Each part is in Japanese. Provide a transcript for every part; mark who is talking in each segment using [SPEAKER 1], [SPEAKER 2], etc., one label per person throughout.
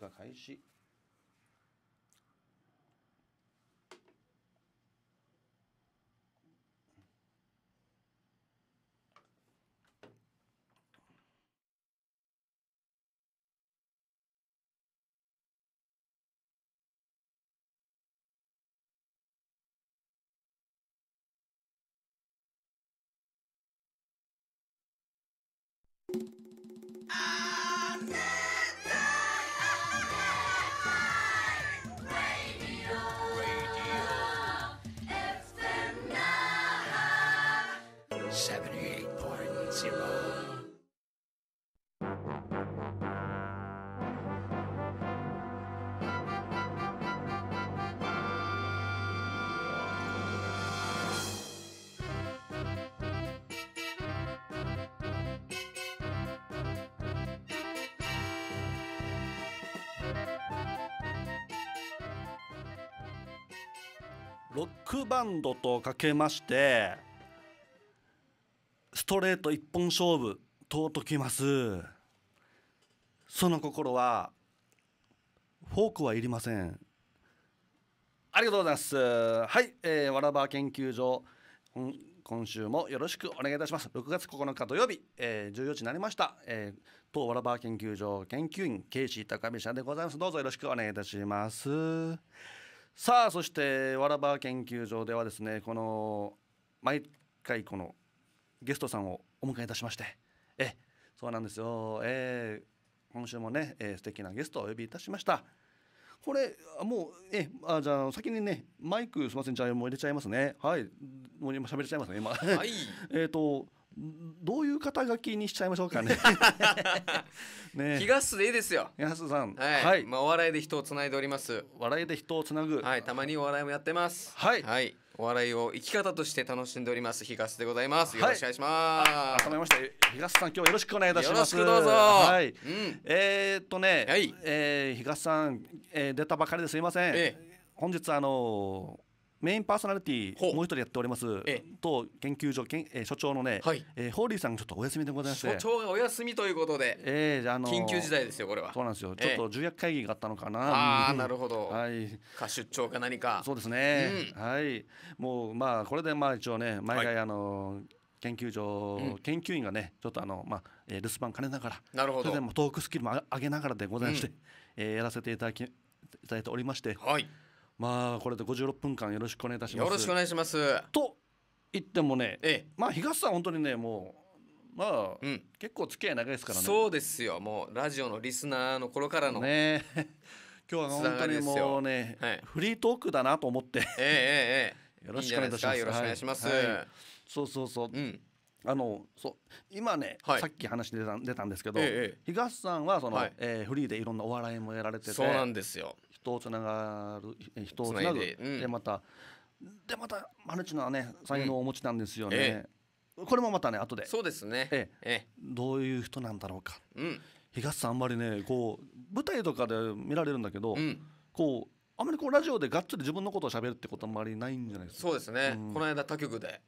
[SPEAKER 1] が開始バンドとかけましてストレート一本勝負尊きますその心はフォークはいりませんありがとうございますはい、えー、わらば研究所今週もよろしくお願いいたします6月9日土曜日、えー、14時になりました、えー、当わらば研究所研究員ケイシー高見社でございますどうぞよろしくお願いいたしますさあそしてわらば研究所ではですねこの毎回このゲストさんをお迎えいたしましてえそうなんですよえー、今週もね、えー、素敵なゲストをお呼びいたしましたこれもうえあじゃあ先にねマイクすみませんじゃあもう入れちゃいますねはいもう今喋れちゃいますね今はい えっ、とどういう肩書きにしちゃいましょうかね。
[SPEAKER 2] ね気がすでいいですよ。安さん、はい、はい、まあお笑いで人をつないでおります。笑いで人をつなぐ。はい、たまにお笑いもやってます。はい。はい。お笑いを生き方として楽しんでおります東でございます。よろしくお願いします。はい、改め
[SPEAKER 1] まして東さん今日よろしくお願いいたします。よろしくどうぞ。は
[SPEAKER 2] い。うん、えー、っとね、はい、
[SPEAKER 1] えー、東さん、えー、出たばかりですいません。ええ、本日あのーメインパーソナリティもう一人やっております当研究所けえー、所長のね、はいえー、ホーリーさんがちょっとお休みでございまして所
[SPEAKER 2] 長がお休みということで、
[SPEAKER 1] えー、あのー、緊急事態ですよこれはそうなんですよちょっと重役会議があったのかな、ああなるほど、はい、か出張か何かそうですね、うん、はいもうまあこれでまあ一応ね毎回あのーはい研究所、うん、研究員がねちょっとあの、まあえー、留守番兼ねながらなるほどそれでもトークスキルも上げながらでございまして、うん、えー、やらせていただきいただいておりまして、はいまあこれで56分間よろしくお願いいたしますよろしくお願いしますと言ってもね、ええ、まあ東さん本当にねも
[SPEAKER 2] うまあ、うん、結構付き合い長いですからねそうですよもうラジオのリスナーの頃からのね
[SPEAKER 1] 今日は本当にもうね、はい、フリートークだなと思ってええええ、よろしくお願いいたしますいよろしくお願いします、はいはい、そうそうそう、うんあのそう今ね、はい、さっき話出た出たんですけど、ええ、東さんはその、はい、えー、フリーでいろんなお笑いもやられててそうなんですよ人をつながる人をつなぐで,、またでまたマルチのね才能をお持ちなんですよね、これもまたね後でそうですね、ええどういう人なんだろうか、うん、東さんあんまりねこう舞台とかで見られるんだけど、うん、こうあんまりこうラジオでがっつり自分のことを喋るってことあんまりないんじゃない
[SPEAKER 2] ですか。そうですね。この間他局で、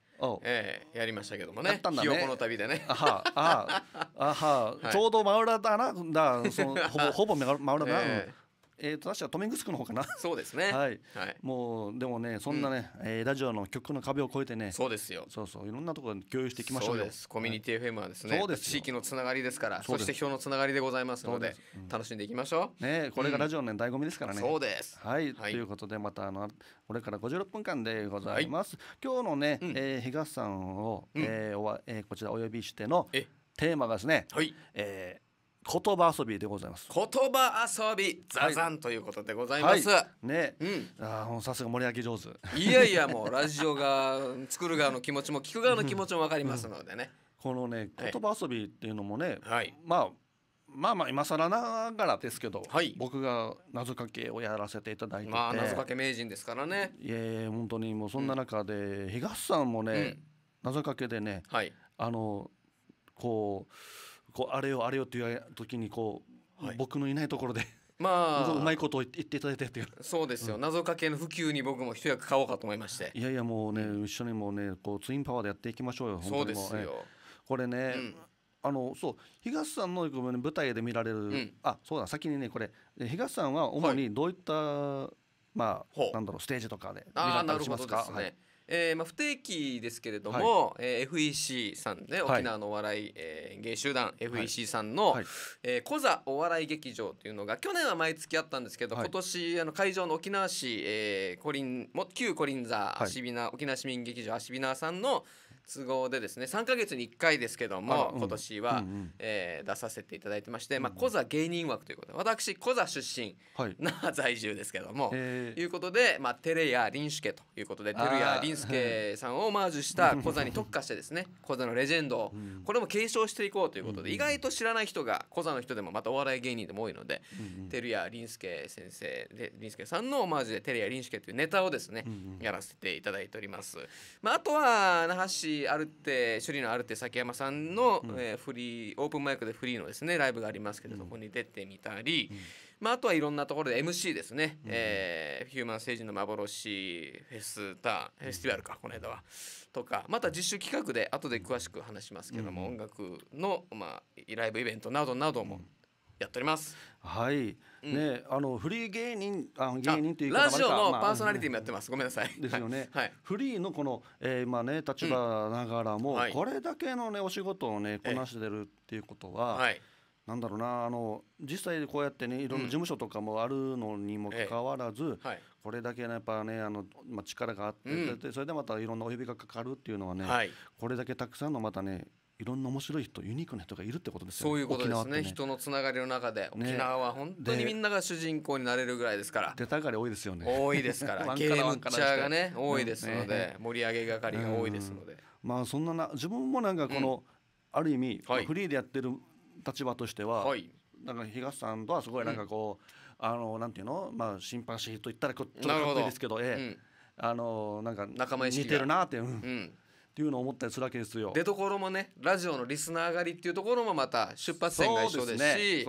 [SPEAKER 2] ええやりましたけどもね。やったんだね。の旅でね。あは
[SPEAKER 1] ああは、ちょうど真裏だなだその ほぼほぼ真裏だな、えー、と確かトメングスクの方かな そうですねはい、はい、もうでもねそんなね、うえ、ん、ラジオの曲の壁を越えてねそうですよそうそういろんなところに共有していきましょうそうですコミュニティ FM はですね、はい、地
[SPEAKER 2] 域のつながりですからそして票のつながりでございますので、うん、楽しんでいきましょう
[SPEAKER 1] ねこれがラジオの、ね、醍醐味ですからね、そうですはい、ということでまたあのこれから56分間でございます、今日のね、うん、えー、東さんを、うん、えおわえー、こちらお呼びしてのテーマがですね、はいえー言葉遊びでございます
[SPEAKER 2] 言葉遊びザザンということでございます、は
[SPEAKER 1] い、ね、うん、ああさすが盛り上げ上手いやいやもうラジオ
[SPEAKER 2] が作る側の気持ちも聞く側の気持ちもわかりますのでね、
[SPEAKER 1] このね言葉遊びっていうのもね、はい、まあまあまあ今更ながらですけど、はい、僕が謎かけをやらせていただいてて、まあ、謎かけ
[SPEAKER 2] 名人ですからね
[SPEAKER 1] いえ本当にもうそんな中で、うん、東さんもね、うん、謎かけでね、はい、あのこうこうあれよあれよっていう時にこう、はい、僕のいないところで。
[SPEAKER 2] まあ、うまいことを言っていただいてっていうそうですよ、うん、謎かけの普及に僕も一役買おうかと思いまして
[SPEAKER 1] いやいやもうね一緒にもうねこうツインパワーでやっていきましょうよそうですよ、これね、うん、あのそう東さんの舞台で見られる、うん、あそうだ先にねこれ東さんは主にどういった、はい、まあなんだろうステージとかで見られたりしますか、ね、はい
[SPEAKER 2] えー、まあ不定期ですけれども、はい、えー、FEC さんね、はい、沖縄のお笑い、えー、芸集団 FEC さんの、はいはい、えー、小お笑い劇場というのが去年は毎月あったんですけど、はい、今年あの会場の沖縄市、えー、コリンも旧コリンザ、はい、沖縄市民劇場アシビナーさんの都合でですね3か月に1回ですけども、今年は、うんうん、えー、出させていただいてまして、まあ、コザ芸人枠ということで私コザ出身、な在住ですけども、えいうことで、まあ、テレや林助ということでテレや林助さんをオマージュしたコザに特化してですねコザ のレジェンドを、これも継承していこうということで、意外と知らない人がコザの人でもまたお笑い芸人でも多いので、うんうん、テレ林助先生で林助さんのオマージュでテレや林助というネタをですね、やらせていただいております。まあ、あとは那覇市あるって処里のあるって崎山さんの、うん、えー、フリーオープンマイクでフリーのですねライブがありますけど、うん、そこに出てみたり、うん、まあ、あとはいろんなところで MC ですね、うん、えー、ヒューマンステージの幻フェスタフェスティバルかこの間はとかまた実習企画で後で詳しく話しますけども、音楽の、まあ、ライブイベントなどなどもやっております。はい、うん、ねあのフリー芸人あ芸人というラジオのパーソナリティもやってます、まあ、ごめんなさいですよね、
[SPEAKER 1] はい、フリーのこの、えー、まあね立場ながらも、うんはい、これだけのねお仕事をねこなしてるっていうことは、はい、なんだろうなあの実際こうやってねいろんな事務所とかもあるのにもかかわらず、うんはい、これだけ、ね、やっぱねあの、まあ、力があって、それでまたいろんなお呼びがかかるっていうのはね、はい、これだけたくさんのまたねいろんな面白い人ユニークな人がいるってことですよねそういうことですね、ね、人
[SPEAKER 2] のつながりの中で、沖縄は本当にみんなが主人公になれるぐらいですから出たがり多いですよね多いですから ゲームチャーがね多いですので、盛り上げ係が多いですので、
[SPEAKER 1] まあそんなな自分もなんかこの、うん、ある意味、はい、フリーでやってる立場としては、はい、なんか東さんとはすごいなんかこう、うん、あのなんていうのまあシンパシーと言ったらちょっとかっこいいですけどええ、うん、あのなんか
[SPEAKER 2] 仲間似てるな
[SPEAKER 1] って、いう、うんっていうのを思ったりするわけですよ。出
[SPEAKER 2] 所もねラジオのリスナー上がりっていうところもまた出発点が一緒ですし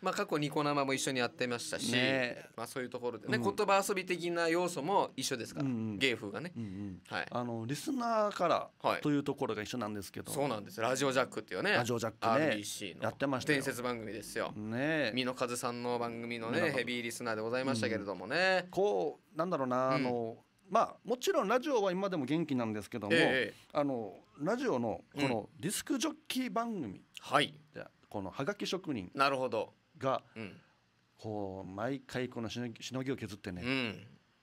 [SPEAKER 2] まあ、過去ニコ生も一緒にやってましたし、ね、まあ、そういうところでね、うん、言葉遊び的な要素も一緒ですから、うんうん、芸風がね、はい、あのリスナーからというところが一緒なんですけど、はい、そうなんですラジオジャックっていうねラジ
[SPEAKER 1] オジャック、ね、RBC
[SPEAKER 2] のやってました伝説番組ですよ。ね美濃和さんの番組のねヘビーリスナーでございましたけれども
[SPEAKER 1] ね。うん、こうなんだろうな、あのまあもちろんラジオは今でも元気なんですけども、えあのラジオのこのディスクジョッキー番組、はい、このはがき職人なるほどが、うん、こう毎回このしのしのぎを削ってね、うん、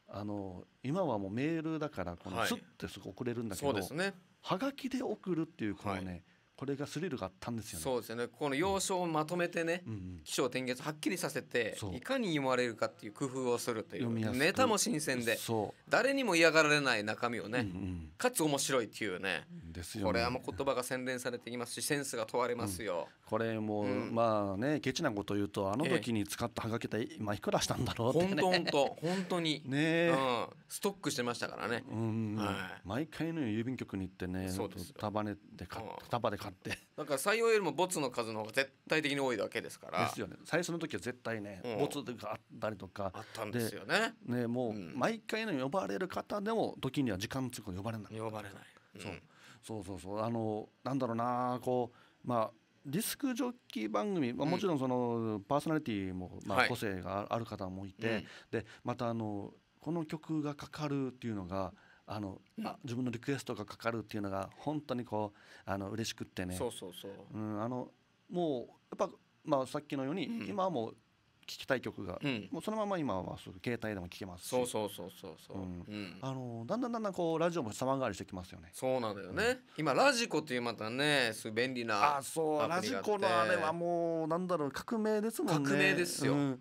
[SPEAKER 1] あの今はもうメールだからこのスッてすぐ送れるんだけど、はいね、がきで送るっていうこのね、はいこれがスリルがあったんです
[SPEAKER 2] よね。そうですねこの要所をまとめてね、うん、気象転結はっきりさせていかに読まれるかっていう工夫をするというネタも新鮮で誰にも嫌がられない中身をね、うんうん、かつ面白いっていうね、ね、これはもう言葉が洗練されていますしセンスが問われますよ。
[SPEAKER 1] うん、これも、うん、まあねケチなこと言うとあの時に使ったはがきで今いくらしたんだろうってね。本当
[SPEAKER 2] 本当にね、うん、ストックしてましたからね。う
[SPEAKER 1] ん、はい、毎回の郵便局に行ってね束ねで束で買って
[SPEAKER 2] だから採用よりもボツの数の方が絶対的に多いだけですからですよね最初の時は絶対
[SPEAKER 1] ね、うん、ボツ
[SPEAKER 2] があったりとかあったんですよね
[SPEAKER 1] ねもう毎回の呼ばれる方でも時には時間つく呼ばれない呼ばれない、うん、そうそうそうそうあのなんだろうなこうまあディスクジョッキー番組、まあ、もちろんそのパーソナリティもまあ個性がある方もいて、はいうん、でまたあのこの曲がかかるっていうのがあの、あ自分のリクエストがかかるっていうのが本当にこうあの嬉しくってねそうそうそう、うん、あのもうやっぱ、まあ、さっきのように、うん、今はもう聴きたい曲が、うん、もうそのまま今はすぐ携帯でも聴けますしそうそ
[SPEAKER 2] うそうそうそ
[SPEAKER 1] う、うん、あのだんだんだんだ
[SPEAKER 2] んこうラジオも様変わりしてきますよねそうなんだよね、今ラジコっていうまたねすごい便利なあそうラジコのあれは
[SPEAKER 1] もうなんだろう革命ですもんね革命ですよ、うん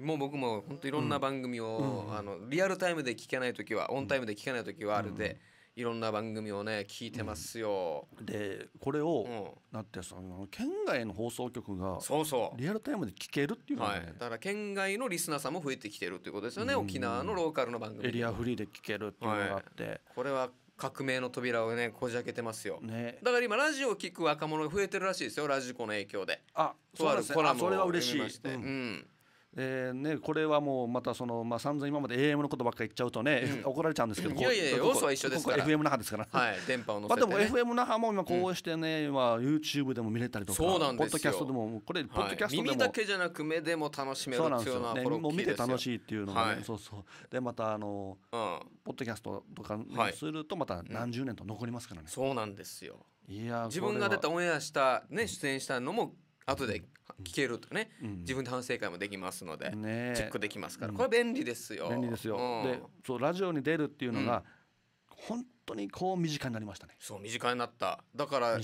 [SPEAKER 2] もう僕も本当いろんな番組を、うん、あのリアルタイムで聞けない時はオンタイムで聞けない時はあるで、いろんな番組をね聞いてますよ。でこれを、だってその県外の放送局がそうそうリアルタイムで聞けるっていうのは、ね、はい、だから県外のリスナーさんも増えてきてるっていうことですよね、沖縄のローカルの番組エリアフ
[SPEAKER 1] リーで聞けるっていうのがあって、は
[SPEAKER 2] い、これは革命の扉をねこじ開けてますよ、ね、だから今ラジオを聞く若者が増えてるらしいですよラジコの影響であそうですねそれは嬉しい、う
[SPEAKER 1] んえーね、これはもうまたその、まあ、散々今まで AM のことばっかり言っちゃうとね、怒られちゃうんですけど いやいや要素は一緒ですから FM 那覇ですから、はい、電波を乗せて、まあ、でも FM 那覇も今こうしてね、うん、YouTube でも見れたりとかそうなんですポッドキャストでもこれポッドキャストでも、耳だ
[SPEAKER 2] けじゃなく目でも楽しめるなんですよ、ね、もう見て楽しいって
[SPEAKER 1] いうのがね、そうそうでまたあの、ポッドキャストとかするとまた何十年と残りますからね、そうなんですよいや自分が出
[SPEAKER 2] たオンエアした、ね、出演したのも後で聞けるとね、うん、自分で反省会もできますので、ね、チェックできますから、これ便利ですよ。便利ですよ、で
[SPEAKER 1] そうラジオに出るっていうのが、本当にこう身近になりましたね。
[SPEAKER 2] そう身近になった。だからね、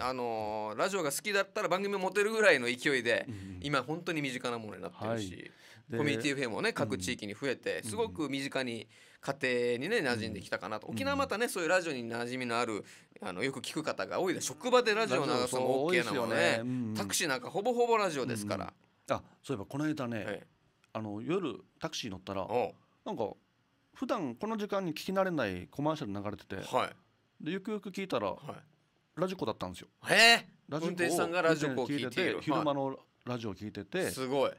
[SPEAKER 2] あのー、ラジオが好きだったら番組も持てるぐらいの勢いで、うん、今本当に身近なものになってるし、はい、コミュニティ FM もね各地域に増えて、すごく身近に家庭にね馴染んできたかなと、沖縄またねそういうラジオに馴染みのあるあのよく聞く方が多いで職場でラジオ流すのも OK なのねね、タクシーなんか
[SPEAKER 1] ほぼほぼラジオですから、あそういえばこの間ね、あの夜タクシー乗ったらなんか普段この時間に聞き慣れないコマーシャル流れてて、はい、でゆくゆく聞いたら、はい、ラジコだったんですよ。えラジコ運転手さんがラジコを聞いてて、昼間のラジオを聞いててすごい、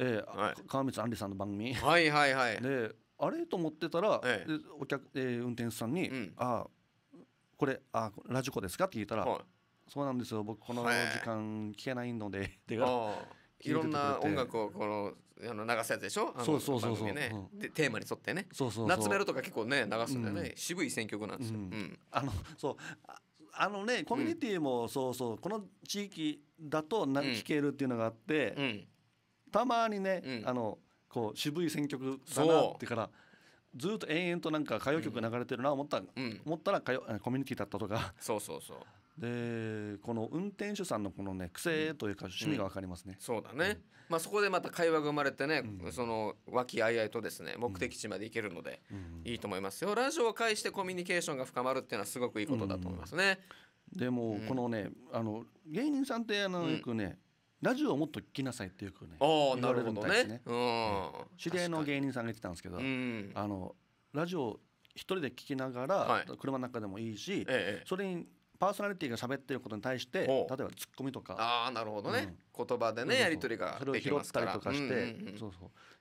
[SPEAKER 1] えーはい、川光あんりさんの番組はいはいはいであれと思ってたら、ええ、お客、えー、運転手さんに「うん、ああこれあラジコですか?」って聞いたら、はい「そうなんですよ僕この時間聞けないので」っていろんな音楽
[SPEAKER 2] をこのあの流すやつでしょそうそうそうそう、でテーマに沿ってね
[SPEAKER 1] そうそう夏メロとか
[SPEAKER 2] 結構ね流すんだよね、うん、渋い選曲なんですよ、うん、あのそうあのねコミュニティもそうそう
[SPEAKER 1] この地域だとな、聞けるっていうのがあって、たまにね、あのこう渋い選曲だなってからずっと延々となんか歌謡曲流れてるな思った、うん、思ったら歌謡コミュニティだったとかそうそうそうでこの運転手さんのこのね癖というか趣味が分かりますね、う
[SPEAKER 2] ん、そうだね、うん、まあ、そこでまた会話が生まれてね、うん、その和気あいあいとですね目的地まで行けるのでいいと思いますよラジオを介してコミュニケーションが深まるっていうのはすごくいいことだと思いま
[SPEAKER 1] すね、でもこのね、あの芸人さんってあのよくね、ラジオをもっと聞きなさいっていうふうにねあなるほどね、ね、うん、知り合いの芸人さんが言ってたんですけど、あのラジオ一人で聞きながら、車の中でもいいし、それにパーソナリティが喋ってることに対して例えばツッコミとかあ
[SPEAKER 2] なるほどね、言葉でねやり取りがそれを拾ったりとかして、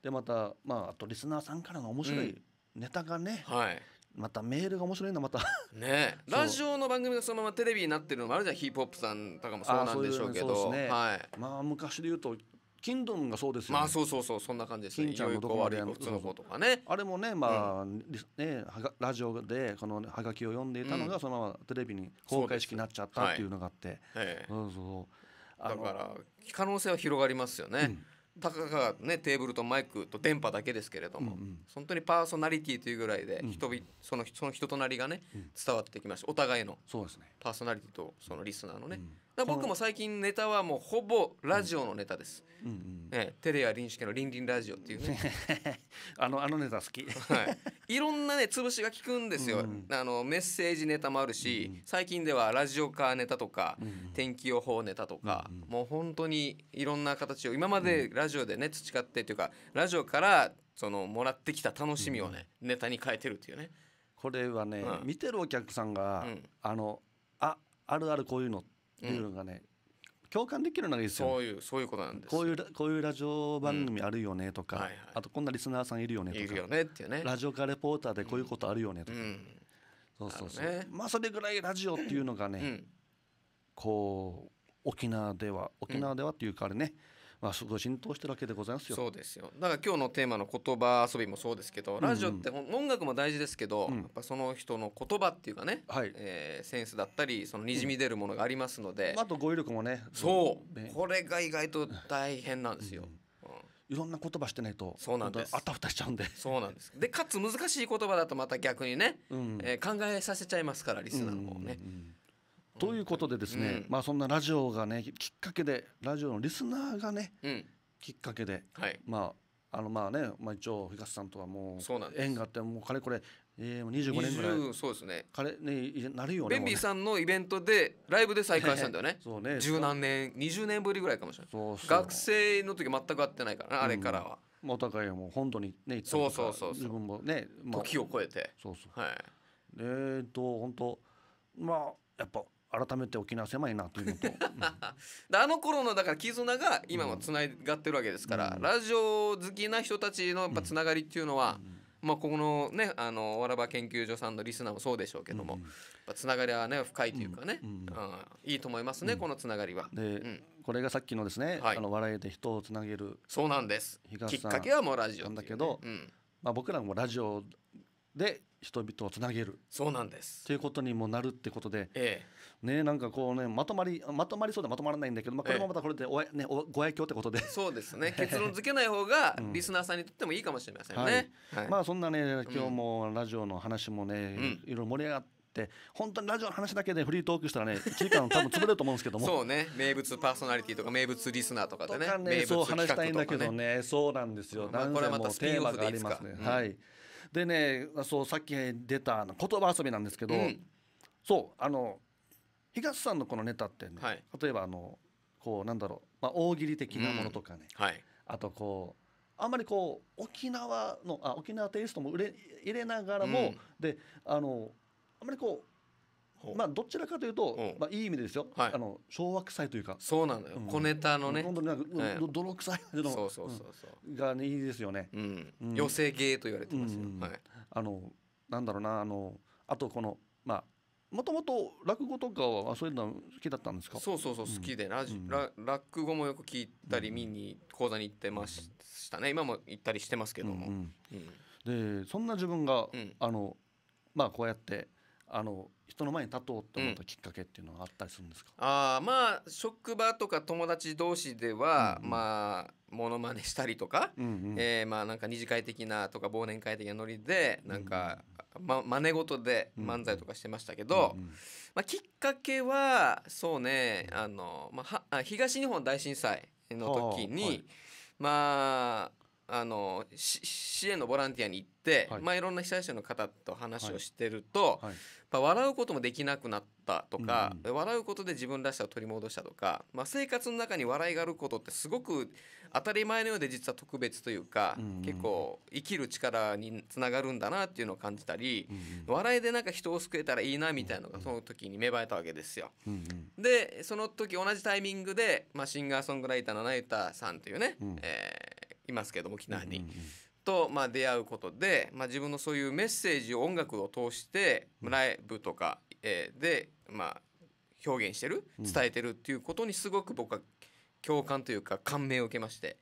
[SPEAKER 1] でまた、まあ、あとリスナーさんからの面白いネタがね、うん、はいまたメールが面白いなまた
[SPEAKER 2] ねラジオの番組がそのままテレビになってるのもあるじゃんヒップホップさんとかもそうなんでしょうけど、ねね、はい、まあ昔で言うとキンドンがそうですよね。まあそうそうそうそんな感じですね。金ちゃんのどこまで普通の子とかね。
[SPEAKER 1] あれもねまあ、うん、ねラジオでこのハガキを読ん
[SPEAKER 2] でいたのが、そのままテレビに公開式になっちゃったっていうのがあって。はい、そうそう。だから可能性は広がりますよね。うんたかが、ね、テーブルとマイクと電波だけですけれども、うんうん、本当にパーソナリティというぐらいで人、うん、そのその人となりがね、伝わってきましたお互いのパーソナリティとそのリスナーのね、うんだ僕も最近ネタはもうほぼラジオのネタです、うんうんうんええ、テレや林助の「リンリンラジオ」っていうね あのあのネタ好き、はい、いろんなね潰しが効くんですよ、うんうん、あのメッセージネタもあるし、うんうん、最近ではラジオカーネタとか、うんうん、天気予報ネタとか、うんうん、もう本当にいろんな形を今までラジオでね培ってというかラジオからそのもらってきた楽しみをね、うん、ネタに変えてるっていうねこれはね、
[SPEAKER 1] うん、見てるお客さんが、うん、あのああるあるこういうのってっていうのがね、うん、共感できるのがいいですよ、ね、そ
[SPEAKER 2] ういうそういうことなんですこう
[SPEAKER 1] いうこういうラジオ番組あるよねとか、うんはいはい、あとこんなリスナーさんいるよねとかいるよねっていうねラジオかレポーターでこういうことあるよねとか、そうそうそう、ね、まあそれぐらいラジオっていうのがね、こう沖縄では沖縄ではっていうかあれね、まあ、ご浸透してるわけでございますよ。そうで
[SPEAKER 3] す
[SPEAKER 2] よ。だから今日のテーマの言葉遊びもそうですけど、ラジオって音楽も大事ですけど、うん、やっぱその人の言葉っていうかね、はい、えー、センスだったりそのにじみ出るものがありますので、うん、あと
[SPEAKER 1] 語彙力もね。そ
[SPEAKER 2] う、これが意外と大変なんですよ。うんいろんな言葉してないとそうなんですあたふたしちゃうんでそうなんですでかつ難しい言葉だとまた逆にね、うん、えー、考えさせちゃいますからリスナーの方ね。うんうんうん
[SPEAKER 1] ということでですね、うん、まあそんなラジオがねきっかけでラジオのリスナーがね、うん、きっかけで、はい、まああのまあね、まあ、一応東さんとはもう縁があってもうかれこれ、えー、25年ぐらいそうですねかれねなるよねベンビーさ
[SPEAKER 2] んのイベントでライブで再会したんだよね そうね十何年20年ぶりぐらいかもしれない学生の時全く会ってないからあれからは。うん、お互いもう本当にねそうそうそう自分もね、まあ、時を超えてそうそうはいえーと
[SPEAKER 1] 本当まあやっぱ改めて沖縄狭いなというのと、う
[SPEAKER 2] ん、あの頃のだから絆が今もつながってるわけですから、うん、ラジオ好きな人たちのやっぱつながりっていうのは、うん、まあ、ここのねあのわらば研究所さんのリスナーもそうでしょうけども、つながりはね深いというかね、うんいいと思いますね、このつながりは。
[SPEAKER 1] で、これがさっきのですね、はい、あの笑いで人をつなげるそうなんですきっかけはもうラジオ、ね、なんだけど、まあ、僕らもラジオで人々をつなげるそうなんですということにもなるってことで。ええね、なんかこうねまとまりまとまりそうでまとまらないんだけど、まあ、これもまたこれでお、ええ、ね、おご愛嬌ってことでそうですね 結論付
[SPEAKER 2] けない方がリスナーさんにとってもいいかもしれませんね、うんはい、ま
[SPEAKER 1] あそんなね今日もラジオの話もね、うん、いろいろ盛り上がって本当にラジオの話だけでフリートークしたらね1時間多分潰れると思うんですけどもそう
[SPEAKER 2] ね名物パーソナリティとか名物リスナーとかでね、ね、名物企画とか、ね、そう話したいんだけどね
[SPEAKER 1] そうなんですよ、まあ、これはまたテーマがありますねはいでねそうさっき出た言葉遊びなんですけど、うん、そうあの東さんのこのネタってね、はい、例えばあのこうなんだろう、まあ、大喜利的なものとかね、うんはい、あとこうあんまりこう沖縄のあ沖縄テイストも入れ入れながらも、うん、であのあんまりこうまあどちらかというと、まあ、いい意味ですよ、はい、あの昭和臭いというかそうなのよ、うん、小ネタのね本当になんか、はい、泥臭いのそうそうそうそうが、ね、いいですよね、うん寄せ芸と言われてますよ、はい、あのなんだろうなあの
[SPEAKER 2] あとこのまあもともと落語とかはそういうの好きだったんですかそうそうそう好きで、うん、ラジ、うん、落語もよく聞いたり見に講座に行ってましたね今も行ったりしてますけども、うん
[SPEAKER 1] うん、でそんな自分が、あのまあこう
[SPEAKER 2] やってあの人の前に立とうと思ったき
[SPEAKER 1] っかけっていうのはあったりするんです
[SPEAKER 2] か、うん、あまあ職場とか友達同士では、うんうん、まあモノマネしたりとか、うんうん、えー、まあなんか二次会的なとか忘年会的なノリでなんかま真似事で漫才とかしてましたけど、まあ、きっかけはそうねあの、まあ、は東日本大震災の時に、はあはい、まああの支援のボランティアに行って、はいまあ、いろんな被災者の方と話をしてると、はいはい笑うこともできなくなったとか、うん、笑うことで自分らしさを取り戻したとか、まあ、生活の中に笑いがあることってすごく当たり前のようで実は特別というか、うん、結構生きる力につながるんだなっていうのを感じたり、うん、笑いでなんか人を救えたらいいなみたいなのがその時に芽生えたわけですよ。でその時同じタイミングで、まあ、シンガーソングライターの成田さんというね、えー、いますけども沖縄に。とまあ出会うことで、まあ、自分のそういうメッセージを音楽を通してライブとか、えで、まあ、表現してる伝えてるっていうことにすごく僕は共感というか感銘を受けまして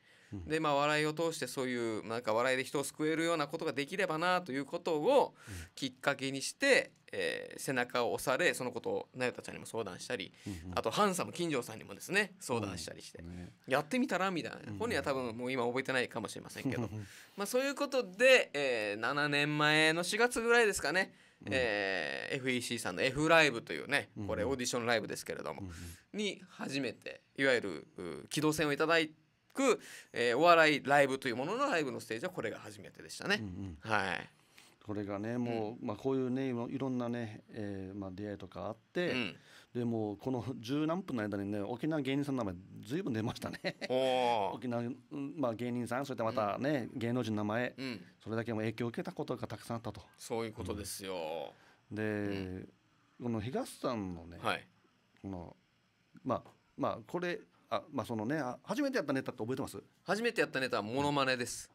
[SPEAKER 2] でまあ笑いを通してそういうなんか笑いで人を救えるようなことができればなということをきっかけにして、えー、背中を押されそのことを那由他ちゃんにも相談したり、あとハンサム金城さんにもですね相談したりして、やってみたらみたいな本人は多分もう今覚えてないかもしれませんけど、まあ、そういうことで、えー、7年前の4月ぐらいですかねえー、FEC さんの F ライブというねこれオーディションライブですけれども、に初めていわゆる機動戦をいただいく、えー、お笑いライブというもののライブのステージはこれが初めてでしたね。う
[SPEAKER 1] んうん、はいこれがねもう、うん、まあ、こういうねいろんなね、えーまあ、出会いとかあって、うん、でもこの十何分の間にね沖縄芸人さんの名前ずいぶん出ましたね 沖縄、まあ、芸人さんそれてまたね、うん、芸能人の名前、それだけも影響を受けたことがたくさんあったと
[SPEAKER 2] そういうことですよ、
[SPEAKER 1] で、この東さんのね、はい、このまあまあこれあまあそのね初めてやったネタって覚えてます初めてやったネタはモノマネです、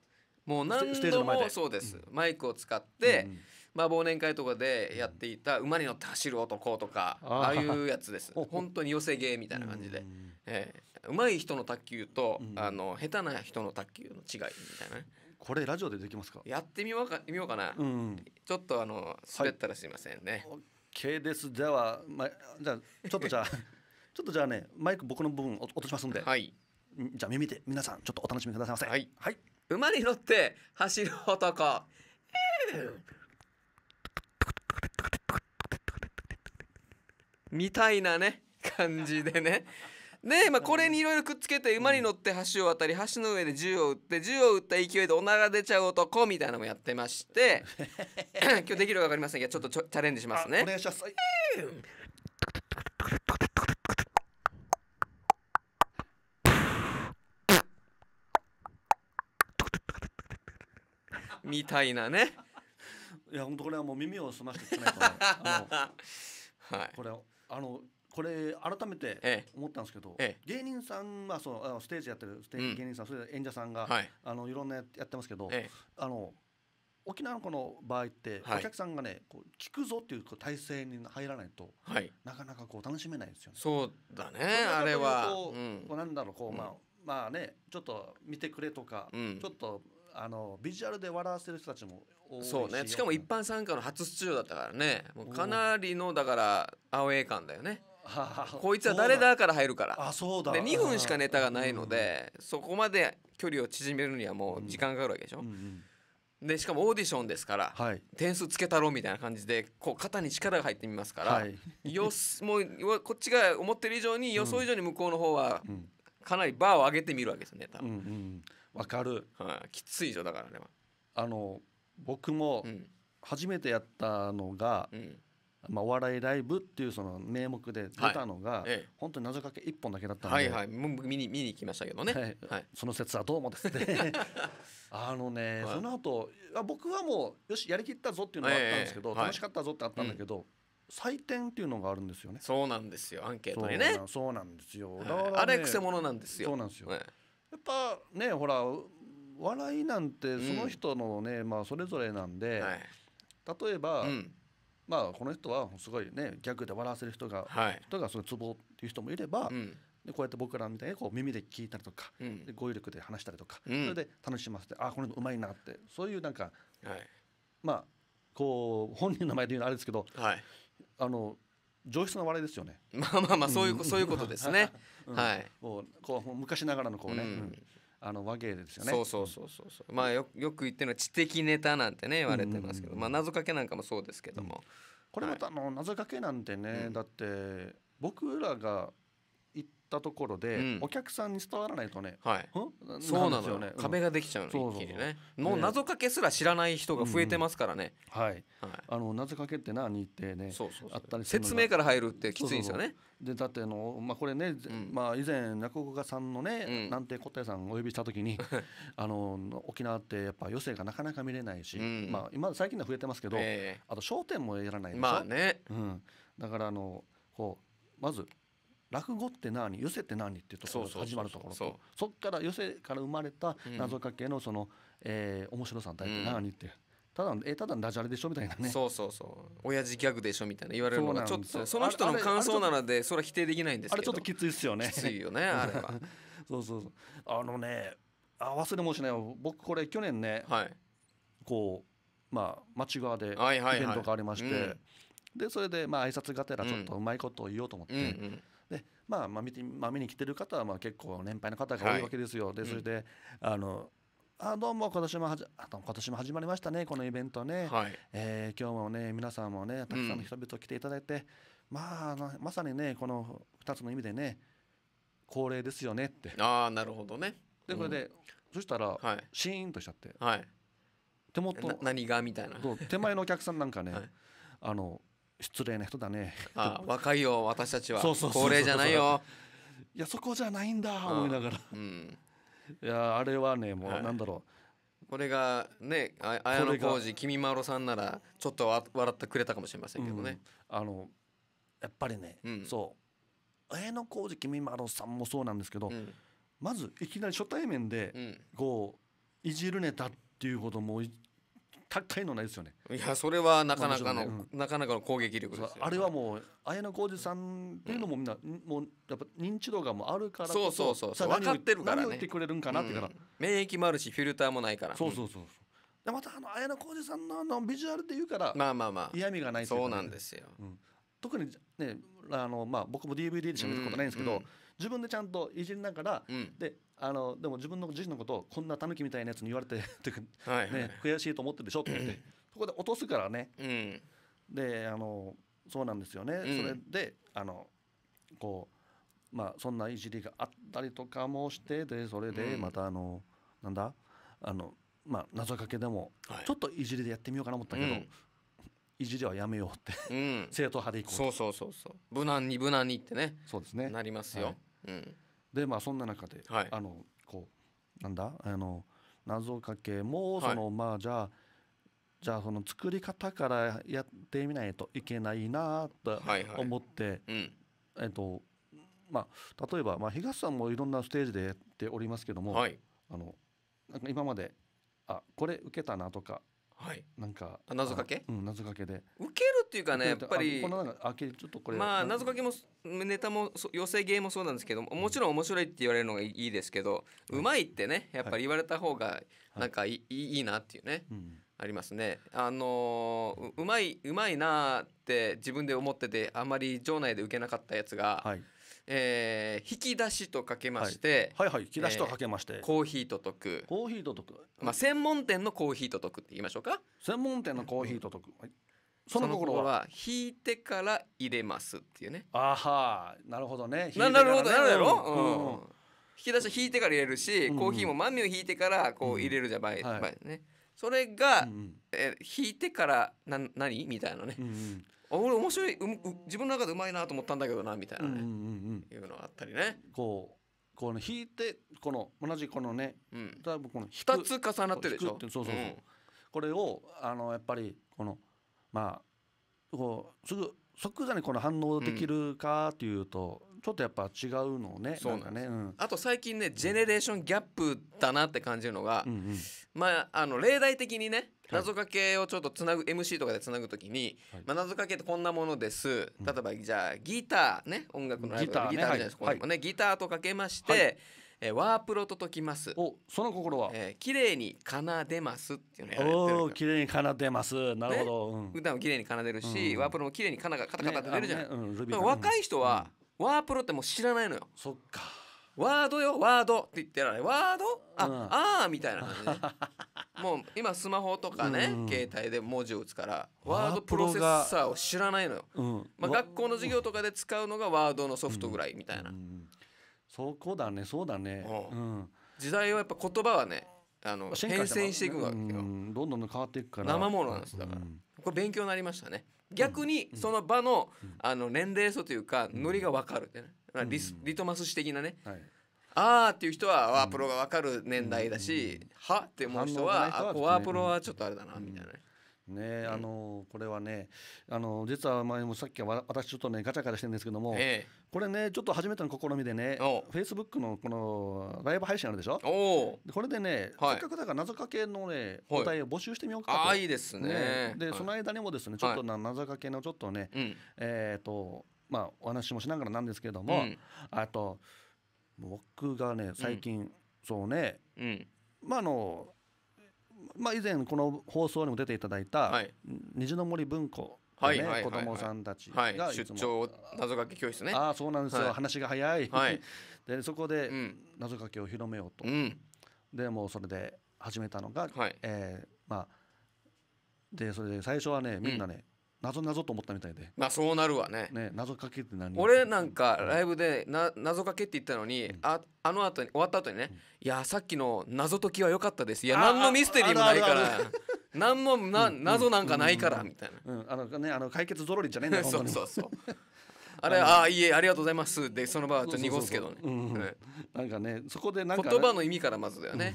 [SPEAKER 2] うん、もう何度もそうです、うん、マイクを使って、うんまあ忘年会とかでやっていた馬に乗って走る男とか、うああいうやつです本当に寄せ芸みたいな感じで、うんえー、上手い人の卓球と、あの下手な人の卓球の違いみたいなね
[SPEAKER 1] これラジオでできます
[SPEAKER 2] かやってみようかみようかな、うん、ちょっとあの滑ったらす
[SPEAKER 1] いませんね、はい OK です。では、まあ、じゃあ、ちょっとじゃあ ちょっとじゃあねマイク僕の部分落としますんで、はい、じゃあ耳で皆さんちょっとお楽しみくださいませはい、はい、馬
[SPEAKER 2] に乗って走る男みたいなね感じでねで、まあ、これにいろいろくっつけて馬に乗って橋を渡り橋の上で銃を撃って銃を撃った勢いでおなら出ちゃう男みたいなのもやってまして 今日できるか分かりませんがちょっとチャレンジしますね。お願いします
[SPEAKER 1] みたいなね いや本当これはもう耳を澄ましていないと、ね、はい、これあのこれ改めて思ったんですけど、ええ、芸人さん、まあ、そのあのステージやってるステージ芸人さん、うん、それ演者さんが、はい、あのいろんなやってますけど、え、あの沖縄の子の場合って、お客さんがねこう聞くぞっていう体制に入らないと、はい、なかなかこう楽しめないですよね。
[SPEAKER 2] そうだねあ
[SPEAKER 1] れは。こう、ん、なんだろうこう、まあ、まあねちょっと見てくれとか、うん、ちょっとあのビジュアルで笑わせる人たちも多いしそうねしかも一
[SPEAKER 2] 般参加の初出場だったからねもうかなりのだからアウェー感だよね
[SPEAKER 1] こいつは誰だ
[SPEAKER 2] から入るからあそうだで2分しかネタがないので、そこまで距離を縮めるにはもう時間かかるわけでしょ、うんでしかもオーディションですから、はい、点数つけたろみたいな感じでこう肩に力が入ってみますから、はい、よすもうこっちが思ってる以上に予想以上に向こうの方は、かなりバーを上げてみるわけですね多分、うんうんわかる、はい、きついでしだからねあの僕も初めてやったのが、
[SPEAKER 1] うん、まあ、お笑いライブっていうその名目で出たのが、はいええ、本当に謎かけ一本
[SPEAKER 2] だけだったので、はいはい、見に見に行きましたけどね、はいはい、その説はどうもですね あのね、はい、その後
[SPEAKER 1] 僕はもうよしやりきったぞっていうのがあったんですけど、え、楽しかったぞってあったんだけど、うん採点っていうのがあるんですよね。そうなんですよ。アンケートにね。そうなんですよ。だから、ね、あれく者なんですよ。そうなんですよ。
[SPEAKER 2] ね、っ
[SPEAKER 1] ぱねほら笑いなんてその人のね、うん、まあそれぞれなんで、はい、例えば、うん、まあこの人はすごいねギャグで笑わせる人が、はい、人がツボっていう人もいれば、うん、でこうやって僕らみたいにこう耳で聞いたりとか、語彙力で話したりとか、それで楽しませてあこの人うまいなってそういうなんか、はい、まあこう本人の前で言うのあれですけど、あの上質な笑いですよね。まあまあまあそういう、そういうことですね。はい。
[SPEAKER 2] もうこう昔ながらのこうね。あの和芸ですよね。そうそうそうそうそう。まあよよく言ってるのは知的ネタなんてね言われてますけど、まあ謎かけなんかもそうですけども。これまたあの謎かけなんてね、だって僕らが
[SPEAKER 1] ったところで、うん、お客さんに伝わらないとね、はい、そうなのよね、壁が
[SPEAKER 2] できちゃうの一気にねもう謎かけすら知らない人が増えてますからね、
[SPEAKER 1] うん、はい、はい、あの謎かけって何ってねそそううあったり説明から入るってきついんですよね
[SPEAKER 2] でだってあの、まあ、これ
[SPEAKER 1] ね、うん、まあ、以前中岡さんのね、なんて答えさんお呼びした時に あの沖縄ってやっぱ余生がなかなか見れないし、まあ、今最近は増えてますけど、えー、あと商店もやらないでしょ、まあねうん、だからあのこうまず落語って何寄せって何っていうところが始まるところそっから寄せから生まれた謎かけのその、うんえー、面白さの大体何って。うんただえただダジャレでしょみたいなねそうそうそう親
[SPEAKER 2] 父ギャグでしょみたいな言われるのがちょっとその人の感想なのでそれは否定できないんですけどあれちょっと
[SPEAKER 1] きついっすよねきついよね あれはそうそうそうあのねあ忘れもしないよ僕これ去年ね、はい、こうまあ町側でイベントがありまして、でそれでまあ挨拶がてらちょっとうまいことを言おうと思って、うんうんうんまあまあ見て、まあ、見に来てる方はまあ結構年配の方が多いわけですよ、はい、でそれで、うん、あのあどうも今年もはじ今年も始まりましたねこのイベントね、はい、えー、今日もね皆さんもねたくさんの人々来ていただいて、うん、まあまさにねこの2つの意味でね恒例ですよねってああなるほどねでこれで、うん、そしたら、はい、シーンとしちゃって、はい、手元何がみたいな手前のお客さんなんかね、はい、あの失礼な人だねあ若い
[SPEAKER 2] よ私たちは高齢じゃないよ
[SPEAKER 1] いやそこじゃないんだ思いな
[SPEAKER 2] がら、うん、いやあれはねもうなんだろう、はいこれがね綾小路君まろさんならちょっと笑ってくれたかもしれませんけどね、うん、あのやっぱりね、うん、そう綾小路君まろ
[SPEAKER 1] さんもそうなんですけど、うん、まずいきなり初対面でこういじるネタっていうほどもう高いのないですよねいやそれはなかなかの、ねうん、な
[SPEAKER 2] かなかの攻撃力ですあれ
[SPEAKER 1] はもう綾野路二さんっていうのもみんな、うん、もうやっぱ認知度が
[SPEAKER 2] もうあるからそうそうそうそう分かってるから、ね、何を言ってくれるんかなってから、うん、免疫もあるしフィルターもないからそうそうそう
[SPEAKER 1] でまたあの綾野路二さんのあのビジュアルで言うからまあまあまあ嫌味がない、そうなんですよ、特にねあのまあ僕も DVD でしか見たことないんですけど、自分でちゃんといじりながら、であのでも自分の自身のことをこんな狸みたいなやつに言われて はい、悔しいと思ってるでしょってってそこで落とすからね、うん、であのそうなんですよね、うん、それであのこうまあそんないじりがあったりとかもしてでそれでまたあの、うん、なんだあのまあ謎かけでも、はい、ちょっといじりでやってみようかなと思ったけど、
[SPEAKER 2] いじりはやめようって 正統派でいこうそうそうそうそう無難に無難にってねそうですねなりますよ、はい、うんでまあそんな中で、はい、あのこ
[SPEAKER 1] うなんだあの謎かけもその、はい、まあじゃあじゃあその作り方からやってみないといけないなと思って、はいはいうん、えっとまあ例えばまあ東さんもいろんなステージでやっておりますけども、はい、あのなんか今まであこれ受けたなとかはい、なんか謎かけ、うん、謎かけで受
[SPEAKER 2] けるっていうかねやっぱりこのなん
[SPEAKER 1] かちょっとこれまあ謎かけ
[SPEAKER 2] もネタも寄せ芸もそうなんですけどもちろん面白いって言われるのがいいですけど、うまいってねやっぱり言われた方がなんかい,、い、いいなっていうね、ありますねあのうまいうまいなって自分で思っててあんまり場内で受けなかったやつが、はいえー、引き出しとかけまして、はい、はいはい引き出しとかけまして、えー、コーヒーと解くコーヒーと解く、まあ、専門店のコーヒーと解くって言いましょうか専門店のコーヒーと解く、はい、
[SPEAKER 1] その心は
[SPEAKER 2] 引いてから入れますっていうねあはなるほどねねなるほどなるやろ、うん引き出し引いてから入れるし、コーヒーも豆を引いてからこう入れるじゃない、うんはい、ねそれが、うえ引いてからな何みたいなね、うん俺面白いう自分の中でうまいなと思ったんだけどなみたいなね、うんうんうん、いうのがあったりね
[SPEAKER 1] こうこの引いてこの同じこのね、うん、多分この2つ重なってるでしょそうそうそう、うん、これをあのやっぱりこのまあこうすぐ即座にこの反応できるかっていうと、ちょっとやっぱ違うのねそうなんね、うん、
[SPEAKER 2] あと最近ねジェネレーションギャップだなって感じるのが、うんうん、まああの例題的にね謎かけをちょっとつなぐ MC とかでつなぐときに、はい、まあ、謎かけってこんなものです、例えばじゃあギターね音楽のライブギター、ね、ギターじゃないですか、はい、ね、ギターとかけまして、はいえー、ワープロと解きますおその心は、えー、綺麗に奏でますっていうのを綺麗に奏でますなるほど、ねうん、歌も綺麗に奏でるし、うん、ワープロも綺麗に奏がカタカタって出るじゃん。い、ね、うん、若い人は、ワープロってもう知らないのよそっかワードよワードって言ってないワードあ、うん、あーみたいな感じ、ね、もう今スマホとかね、うん、携帯で文字を打つからワードプロセッサーを知らないのよ、うん、まあ、学校の授業とかで使うのがワードのソフトぐらいみたいな、そこだねそうだね、時代はやっぱ言葉はねあの変遷していくわけ
[SPEAKER 1] よ、どんどん変わっていくから生ものなんですだから、こ
[SPEAKER 2] れ勉強になりましたね逆にその場の,、あの年齢層というかノリが分かるってね、リスリトマス紙的なね、はいあーっていう人はワープロが分かる年代だし、はって思う人は、あワープロはちょっとあれだ
[SPEAKER 1] なみたいな、ねね、えあのこれはねあの実は前もさっきは私ちょっとねガチャガチャしてるんですけども、えこれねちょっと初めての試みでねフェイスブックのこのライブ配信あるでしょこれでね、せっかくだから謎かけのねお題を募集してみようかと、あいいですね、ね、で、はい、その間にもですねちょっとな、謎かけのちょっとね、はい、えっ、ー、とまあお話もしながらなんですけれども、うん、あと僕がね最近、うん、そうね、うん、まああのまあ、以前この放送にも出ていただいた、はい、虹の森文庫はいはい子供さんたちが出
[SPEAKER 2] 張謎かけ教室ねああそうなんですよ、話
[SPEAKER 1] が早い、はい、でそこで謎かけを広めようと、うん、でもうそれで始めたのが、はいえー、まあでそれで最初はねみんなね、謎謎と思ったみたいでまあそうなるわねね謎かけって何
[SPEAKER 2] 俺なんかライブでな謎かけって言ったのに、うん、ああの後に終わった後にね、うん、いやさっきの謎解きは良かったですいや何のミステリーもないから 何もな、謎なんかないからみたいな、うんあのねあの解決ぞろりじゃねえんだよ そうそうそうあれああいえありがとうございますでその場はちょっと濁すけどね、
[SPEAKER 1] なんかねそこでなんか、言葉の意
[SPEAKER 2] 味からまずだよね、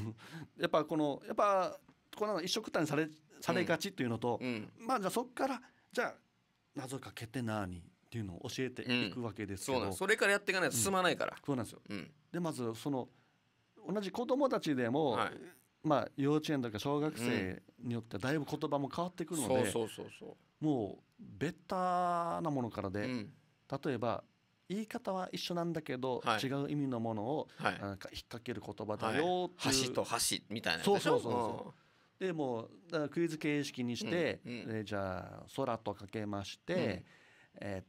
[SPEAKER 2] やっぱこのやっぱ
[SPEAKER 1] この一緒くたにされされがちっていうのと、うんまあじゃあそっからじゃあ謎かけて何っていうのを教えていくわけですけど、うん、そそれからやっていかないと進まないから、うん、そうなんですよ、うん、でまずその同じ子供たちでも、はい、まあ幼稚園とか小学生によってだいぶ言葉も変わってくるので、そうそうそうもうベタなものからで、例えば言い方は一緒なんだけど、はい、違う意味のものを、はい、なんか引っ掛ける言葉だよっていう、はい、橋と橋みたいなそうそうそうそうでもうクイズ形式にして、うんうん、じゃあ空とかけまして、うん、え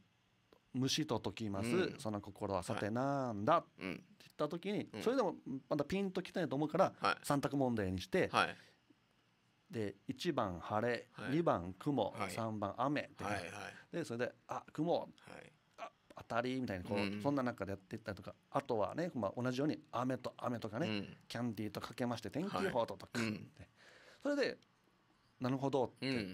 [SPEAKER 1] ー、虫と解きます、うん、その心はさてなんだ、はい、って言った時に、それでもまだピンときたいと思うから、はい、3択問題にして、はい、で1番晴れ、はい、2番雲、はい、3番雨って、はいはい、でそれで「あ雲」当たりみたいにこう、そんな中でやっていったりとかあとはね、まあ、同じように雨と雨とかね、うん、キャンディーとかけまして天気予報とか、はいうん、
[SPEAKER 2] それでなるほどって、うん、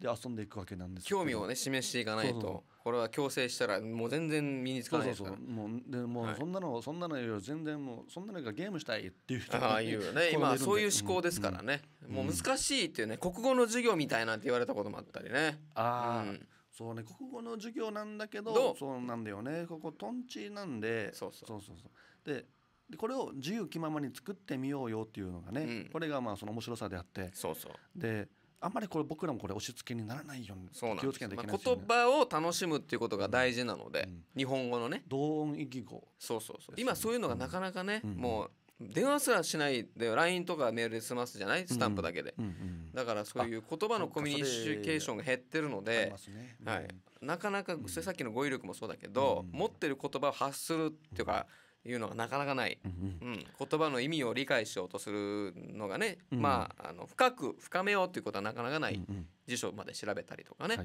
[SPEAKER 2] で遊んでいくわけなんです興味をね示していかないとこれは強制したらもう全然身につかないですからそ
[SPEAKER 1] うそうもうでもうそんなの、はい、
[SPEAKER 2] そんなのよ全然もうそんなのがゲームしたいっていう人ああいうね今そういう思考ですからね、うんもう難しいっていうね国語の授業みたいなんて言われたこともあったりねああ、うんそうね国
[SPEAKER 1] 語の授業なんだけど
[SPEAKER 2] そうなんだよねこことんちなんでそうそうそうそ
[SPEAKER 1] うででこれを自由気ままに作ってみようよっていうのがね、うん、これがまあその面白さであってそうそうであんまりこれ僕らもこれ押し付けにならないように気をつけなきゃいけない、ねまあ、言
[SPEAKER 2] 葉を楽しむっていうことが大事なので、うん、日本語のね同音異義語そうそうそう、今そういうのがなかなかね、うん、もう電話すらしないで LINE とかメールで済ますじゃないスタンプだけで、うんうん、だからそういう言葉のコミュニケーションが減ってるので、ねうん、はい、なかなかさっきの語彙力もそうだけど、持ってる言葉を発するっていうか、いうのがなかなかない、うん、言葉の意味を理解しようとするのがね、うん、まああの深く深めようということはなかなかない、辞書まで調べたりとかね。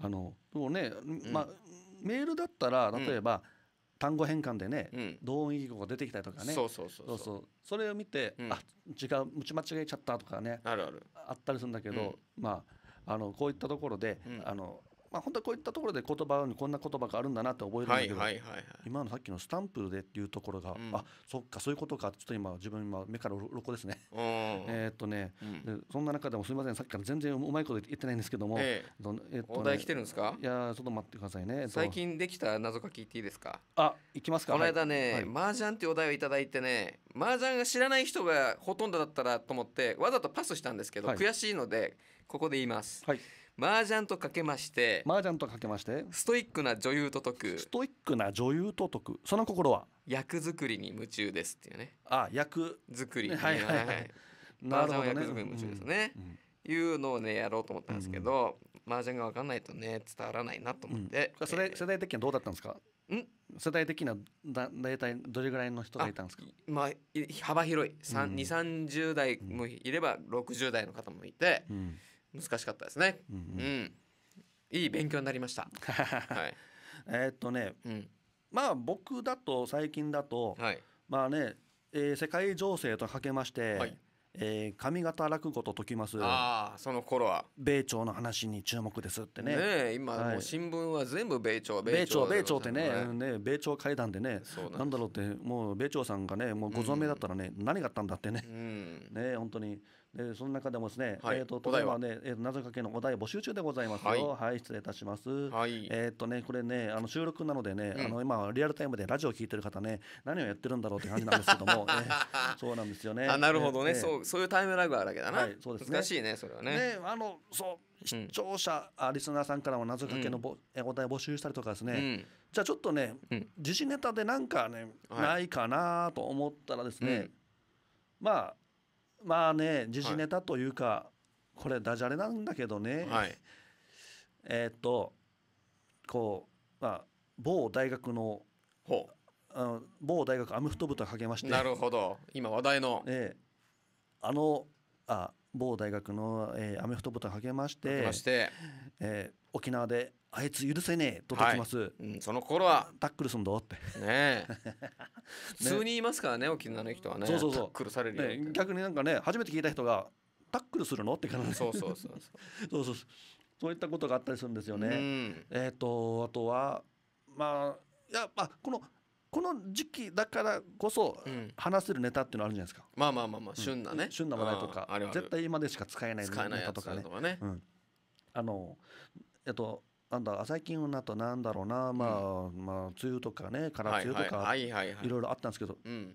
[SPEAKER 2] あ
[SPEAKER 1] のもうね、まあ、メールだった
[SPEAKER 2] ら例えば、
[SPEAKER 1] 単語変換でね、うん、同音異義語が出てきたりとかねそうそうそうそうそれを見て、うん、あ時間打ち間違えちゃったとかねあるあるあったりするんだけど、うん、まああのこういったところで、うん、あのまあ、本当はこういったところで言葉にこんな言葉があるんだなって覚えるんだけど、はいはいはいはい、今のさっきのスタンプでっていうところが、うん、あそっかそういうことかちょっと今自分今目から鱗ですね。
[SPEAKER 2] え
[SPEAKER 1] っとね、うん、そんな中でもすみませんさっきから全然うまいこと言ってないんですけども、えー、どえー、っと、ね、お題来てるんで
[SPEAKER 2] すかいやちょっと待ってくださいね、えっと、最近できた謎か聞いていいですかあいきますかこの間ね、はい、麻雀っていうお題を頂いてね麻雀が知らない人がほとんどだったらと思ってわざとパスしたんですけど、はい、悔しいのでここで言います。はい麻雀とかけまして麻雀とかけましてストイックな女優と解くストイックな女優と解くその心は役作りに夢中ですっていうねあ役作り、ね、はいはいはい麻雀は役作りに夢中ですね、ううんうん、いうのをねやろうと思ったんですけど、うん、麻雀が分かんないとね伝わらないなと思って、うん、それ世代的にはどうだ
[SPEAKER 1] ったんですかん世代的にはだ大体どれぐらいの人がいたんですか
[SPEAKER 2] まあ、幅広い2三3 0代もいれば60代の方もいて、うん難しかったですね。うん、うん、いい勉強になりました。はい、えっとね、うん、まあ僕だと最近
[SPEAKER 1] だと、はい、まあね、えー、世界情勢とかけまして、はい、えー、上方落語と解きます
[SPEAKER 2] ああ、その頃は
[SPEAKER 1] 米朝の話に注目ですってねね今、もう
[SPEAKER 2] 新聞は全部米朝米朝米朝ってね
[SPEAKER 1] ね米朝会談でねなんだろうってもう米朝さんがねもうご存命だったらね、うん、何があったんだってね,、うん、ね本当にでその中でもですね、はい、えっ、ー、と例えばね、えー、謎かけのお題募集中でございますよ。はい、はい、失礼いたします。はい、えっ、ー、とねこれねあの収録なのでね、うん、あの今リアルタイムでラジオを聞いてる方ね何をやってるんだろうって感じなんですけども、えー、そうなんですよね。あなるほどね、えー、そう
[SPEAKER 2] そういうタイムラグあるわけだな。は
[SPEAKER 1] い、そうですね。難しいねそれはね。ねあのそう視聴者、うん、リスナーさんからも謎かけのぼ、うん、お題募集したりとかですね、うん、じゃあちょっとね、うん、ネタでなんかね、はい、ないかなと思ったらですね、まあまあね時事ネタというか、はい、これダジャレなんだけどね、はい、えー、っとこう、まあ、某大学のあの某大学アメフト部と励ましてなるほど今話題の、えー、あのあ某大学の、えー、アメフト部と励ましてまして、えー、沖縄であいつ許せねえと解きます、は
[SPEAKER 2] いうん、その心は
[SPEAKER 1] タックルすんぞって
[SPEAKER 2] ね 普通に言いますからね沖縄の人はねそうそうそうタックルされる、ね、逆になんかね初めて聞いた人が
[SPEAKER 1] タックルするのって感じそうそうそうそう そうそうそういったことがあったりするんですよね、うん、えっ、ー、とあとはまあやっぱこのこの時期だからこそ話せるネタっていうのあるじゃないですか、う
[SPEAKER 2] ん、まあまあまあまあ旬なね、旬な話題とか絶対
[SPEAKER 1] 今でしか使えないネタとかね、ね、あのえっとなんだ最近になったなんだろうな、まあ、うん、まあ梅雨とかねから梅雨とかいろいろあったんですけど、うん、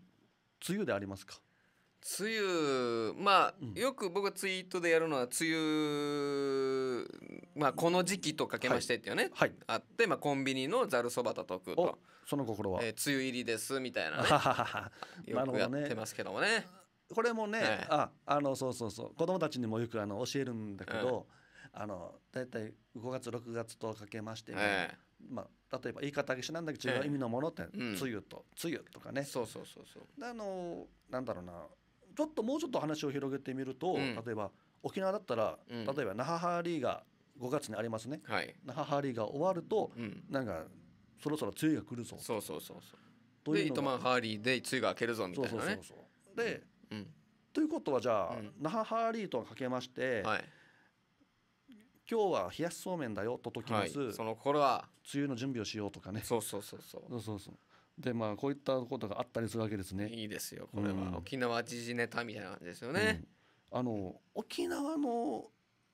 [SPEAKER 1] 梅雨でありますか
[SPEAKER 2] 梅雨まあ、うん、よく僕がツイートでやるのは梅雨、まあ、この時期とかけましてっていうね、はい、はい、あって、まあ、コンビニのざるそばと解くと
[SPEAKER 1] その心は、え
[SPEAKER 2] ー、梅雨入りですみたいな、ね、よくやってますけどもね。ねこれもね、はい、
[SPEAKER 1] ああのそうそうそう子供たちにもよくあの教えるんだけど。うんあのだいたい5月6月とかけまして、えー、まあ、例えば言い方しなんだけど違う意味のものって、えー、梅雨と「梅雨」とかねそうそうそうそうあのなんだろうなちょっともうちょっと話を広げてみると、うん、例えば沖縄だったら、うん、例えば那覇ハーリーが5月にありますね、はい、那覇ハーリーが終わると、うん、なんかそろそろ梅雨が来るぞそうそうそうそうというで糸ハー
[SPEAKER 2] リーで梅雨が明けるぞみたいなねそうそうそうそうで、うん、
[SPEAKER 1] ということはじゃあ、那覇ハーリーとかけまして、はい今日は冷やしそうめんだよと解きます、
[SPEAKER 2] はい、その頃は梅雨の準備をしようとかねそうそうそうそうそうそうそうでまあこういったことがあったりするわけですねいいですよこれは、うん、沖縄時事ネタみたいな感じですよね、うん、あ
[SPEAKER 1] の沖縄の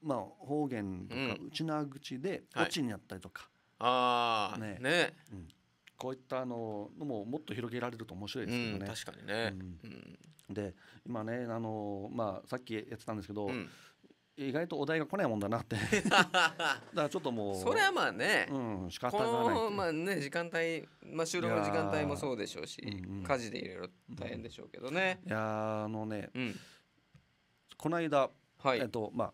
[SPEAKER 1] まあ方言とか内縄口でオちにあったりとか、はい、ああねね、うん、こういったあののももっと広げられると面白いですけどね、確かにね、うんで今ねあのまあさっきやってたんですけど、意外とお題が来ないもんだなって だからちょっともうそれはまあね、うん、仕方がない
[SPEAKER 2] まあね時間帯、まあ、収録の時間帯もそうでしょうし、うんうん、家事でいろいろ大変でしょうけど
[SPEAKER 1] ね、うん、いやあのね、うん、この間、はい、えっとまあ、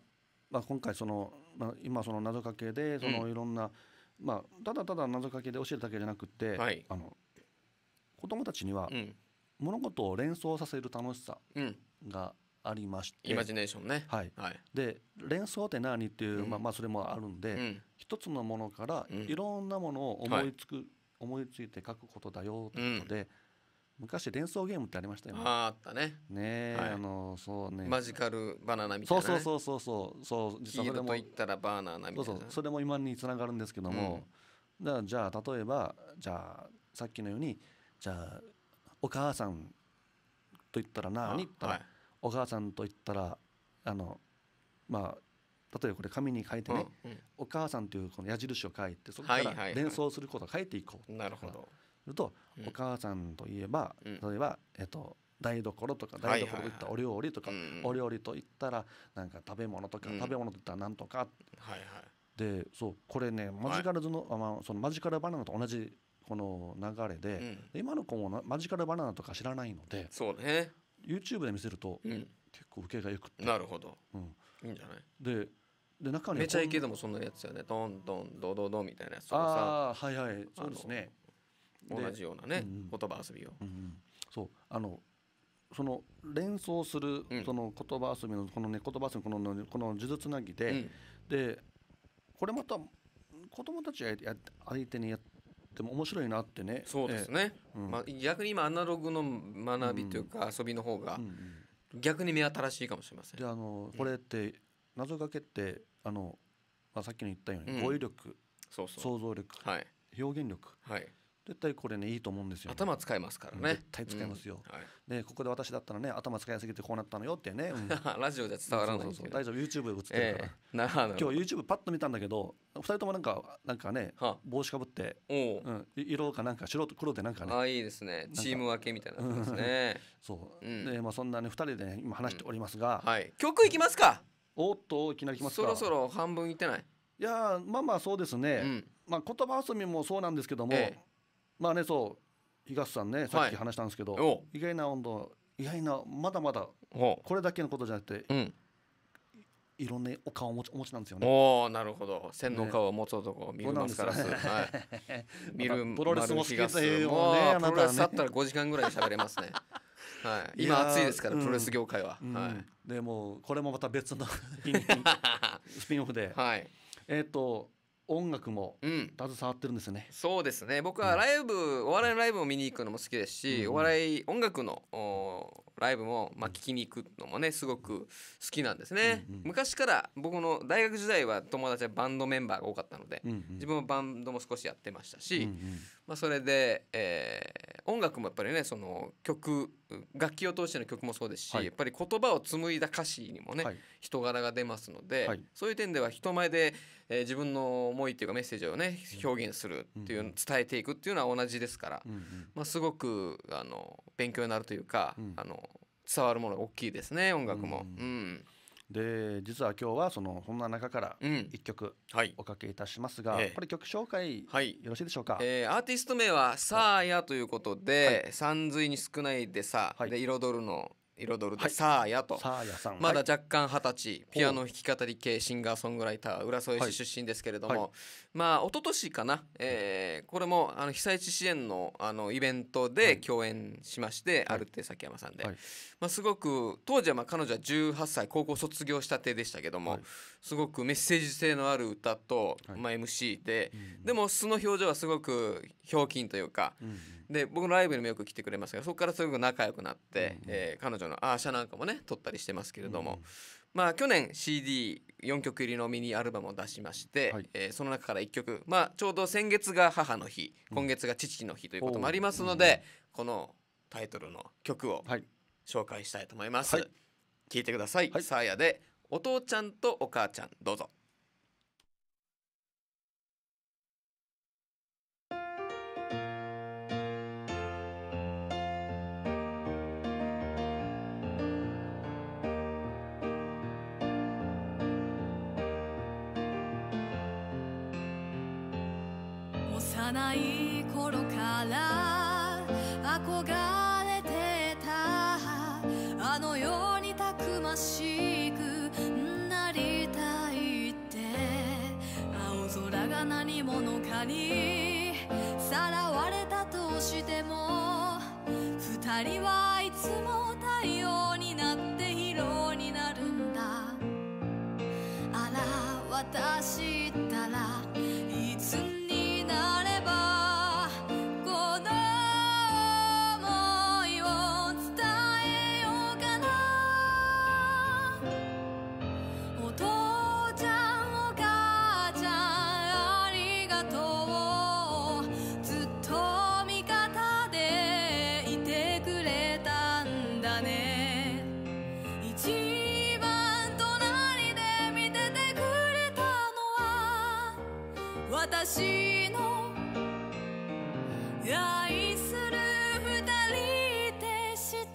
[SPEAKER 1] まあ今回その、まあ、今その謎かけでそのいろんな、まあ、ただただ謎かけで教えるだけじゃなくて、はい、あの子供たちには、うん、物事を連想させる楽しさが、うんありましてイマジネ
[SPEAKER 3] ー
[SPEAKER 2] ションね、はい
[SPEAKER 1] はい、で連想って何っていう、うん、まあ、まあそれもあるんで、うん、一つのものからいろんなものを思いつく、思いついて書くことだよということで、昔連想ゲームってありましたよね。あったね。ね、はい、あのそうね。マジカ
[SPEAKER 2] ルバナナみたいな、ね、そうそうそうそうそう実際そも言ったらバナナみたいな。そうそう
[SPEAKER 1] それも今につながるんですけども、うん、だじゃあ例えばじゃあさっきのようにじゃあお母さんと言ったら何ったら。はいお母さんと言ったらあのまあ例えばこれ紙に書いてね、うんうん、お母さんというこの矢印を書いてそこから連想することを書いていこう、はいはい、なるほどすると、お母さんといえば、うん、例えば、えっと、台所とか台所といったお料理とか、はいはいはい、お料理といったらなんか食べ物とか、うん、食べ物といったらなんとか、はいはい、でそうこれねマジカルの,、はい、まあ、そのマジカルバナナと同じこの流れでで、今の子もマジカルバナナとか知らないの
[SPEAKER 2] でそうね YouTube で見せると、うん、結構受けがよくてなるほど、うん、いいんじゃないでで中にめちゃいけでもそんなやつよねどんどんどどどみたいなやつああはいはいそうですね同じようなね、うんうん、言葉遊びを、う
[SPEAKER 3] んうん、
[SPEAKER 1] そうあのその連想するその言葉遊びのこのね言葉遊びこのこの呪術つなぎで、うん、でこれまた子
[SPEAKER 2] 供たち相手にやっっても面白いなってねそうですね、えーうん、まあ、逆に今アナログの学びというか遊びの方が逆に目新しいかもしれません。であ
[SPEAKER 1] のこれって謎がけってあの、まあ、さっきの言ったように語彙力、そうそう想像力、はい、表現力、はい、絶対これねいいと思うんですよ、ね、頭使いますからね絶対使いますよ、うんはい、でここで私だったらね頭使いすぎてこうなったのよってね、うん、ラジオで伝わらない、ね、そうそう大丈夫 YouTube 映ってるから、えー、な今日 YouTube パッと見たんだけど二人ともなんかなんかね帽子かぶってう、うん、色かなんか白と黒でなんかねああ
[SPEAKER 2] いいですねチーム分けみたいなですね
[SPEAKER 1] そう、うん、でまあそんなね二人で、ね、今話しておりますが、はい、曲いきますかおっといきなりきますそろそろ半分いってないいやまあまあそうですね、まあ言葉遊びもそうなんですけども、ええまあねそう東さんねさっき話したんですけど、はい意外な温度意外なまだまだこれだけのことじゃなくてうんいろんなお顔をお持ちお持ちなんですよね。おーなるほど千の顔を持つ男を見るマスカラス、そうなんですよはい、見るプロレスも好きだというもんねあなたねプロレスったら
[SPEAKER 2] 5時間ぐらい喋れますねはい今暑いですから、プロレス業界は、うんはいでもこれ
[SPEAKER 1] もまた別の スピンオフで、はいえっ、と音楽も
[SPEAKER 2] 携わってるんですね、うん、そうですね僕はライブ、お笑いのライブを見に行くのも好きですし、うん、お笑い音楽のライブも、まあ、聞きに行くのもねすごく好きなんですね、うんうん、昔から僕の大学時代は友達はバンドメンバーが多かったので、うんうん、自分もバンドも少しやってましたし、うんうん、まあ、それで、えー、音楽もやっぱりねその曲楽器を通しての曲もそうですし、はい、やっぱり言葉を紡いだ歌詞にもね、はい、人柄が出ますので、はい、そういう点では人前でえー、自分の思いっていうかメッセージをね表現するっていう、うん、伝えていくっていうのは同じですから、うんうん、まあ、すごくあの勉強になるというか、うん、あの伝わるものが大きいですね音楽も。うん、うんで実は今日はそのこんな中から1曲おかけいたしますが、うんこれ
[SPEAKER 1] 曲紹介よろしいでしょうか、
[SPEAKER 2] えー、アーティスト名は「さあや」ということで「さんずいに少ない」でさ、はい、で彩るの彩るで、はい、サーヤとサーヤさんまだ若干二十歳、ピアノ弾き語り系シンガーソングライター浦添市出身ですけれども、はいはい、まあ一昨年かな、えー、これもあの被災地支援のあのイベントで共演しまして、あるって崎山さんで、まあ、すごく当時はまあ彼女は18歳高校卒業したてでしたけども、はい、すごくメッセージ性のある歌と、まあ、MC で、でも素の表情はすごくひょうきんというか、うん、で僕のライブにもよく来てくれますがそこからすごく仲良くなって、うん、えー、彼女のアーシャなんかもね撮ったりしてますけれども。うんまあ、去年 CD4 曲入りのミニアルバムを出しまして、はい、えー、その中から1曲、まあ、ちょうど先月が母の日今月が父の日ということもありますので、うん、このタイトルの曲を紹介したいと思います、はい、聞いてください、はい、サーヤでお父ちゃんとお母ちゃんどうぞ
[SPEAKER 3] 幼い頃から憧れが何者かにさらわれたとしても二人はいつも太陽になってヒーローになるんだあら私私の愛する二人でし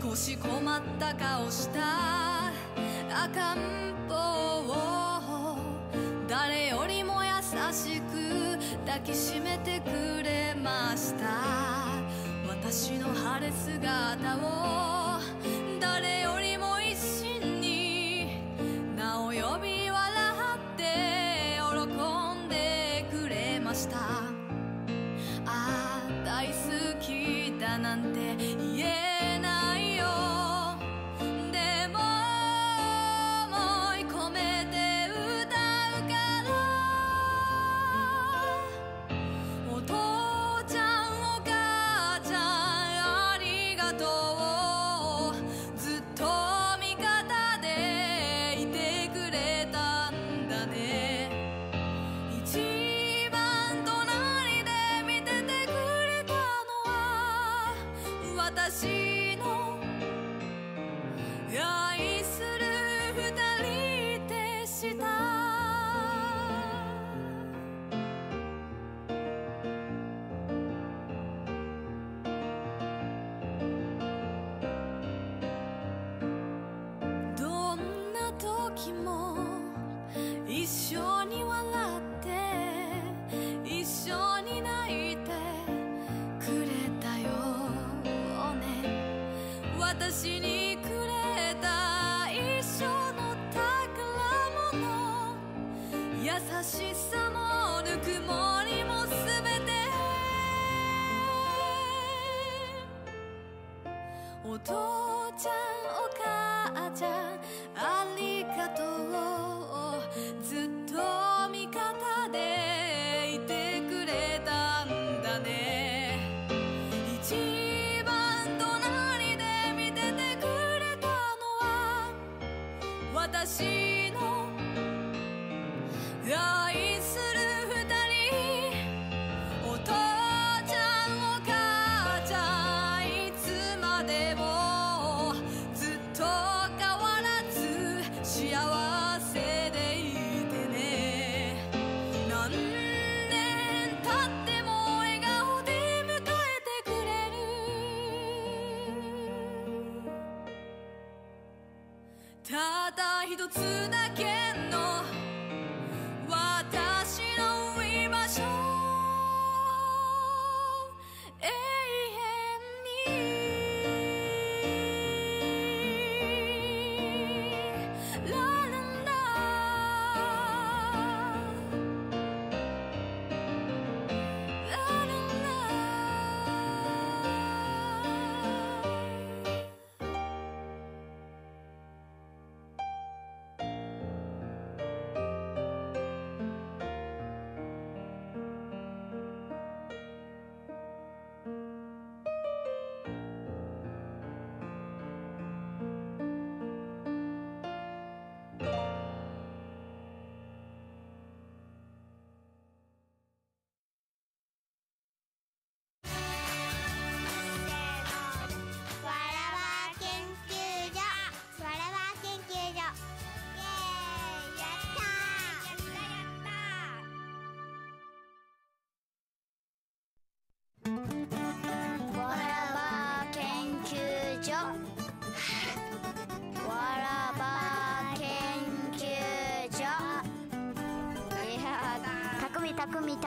[SPEAKER 3] た少し困った顔した赤ん坊を誰よりも優しく抱きしめてくれました私の晴れ姿を優しさもぬくもりもすべて音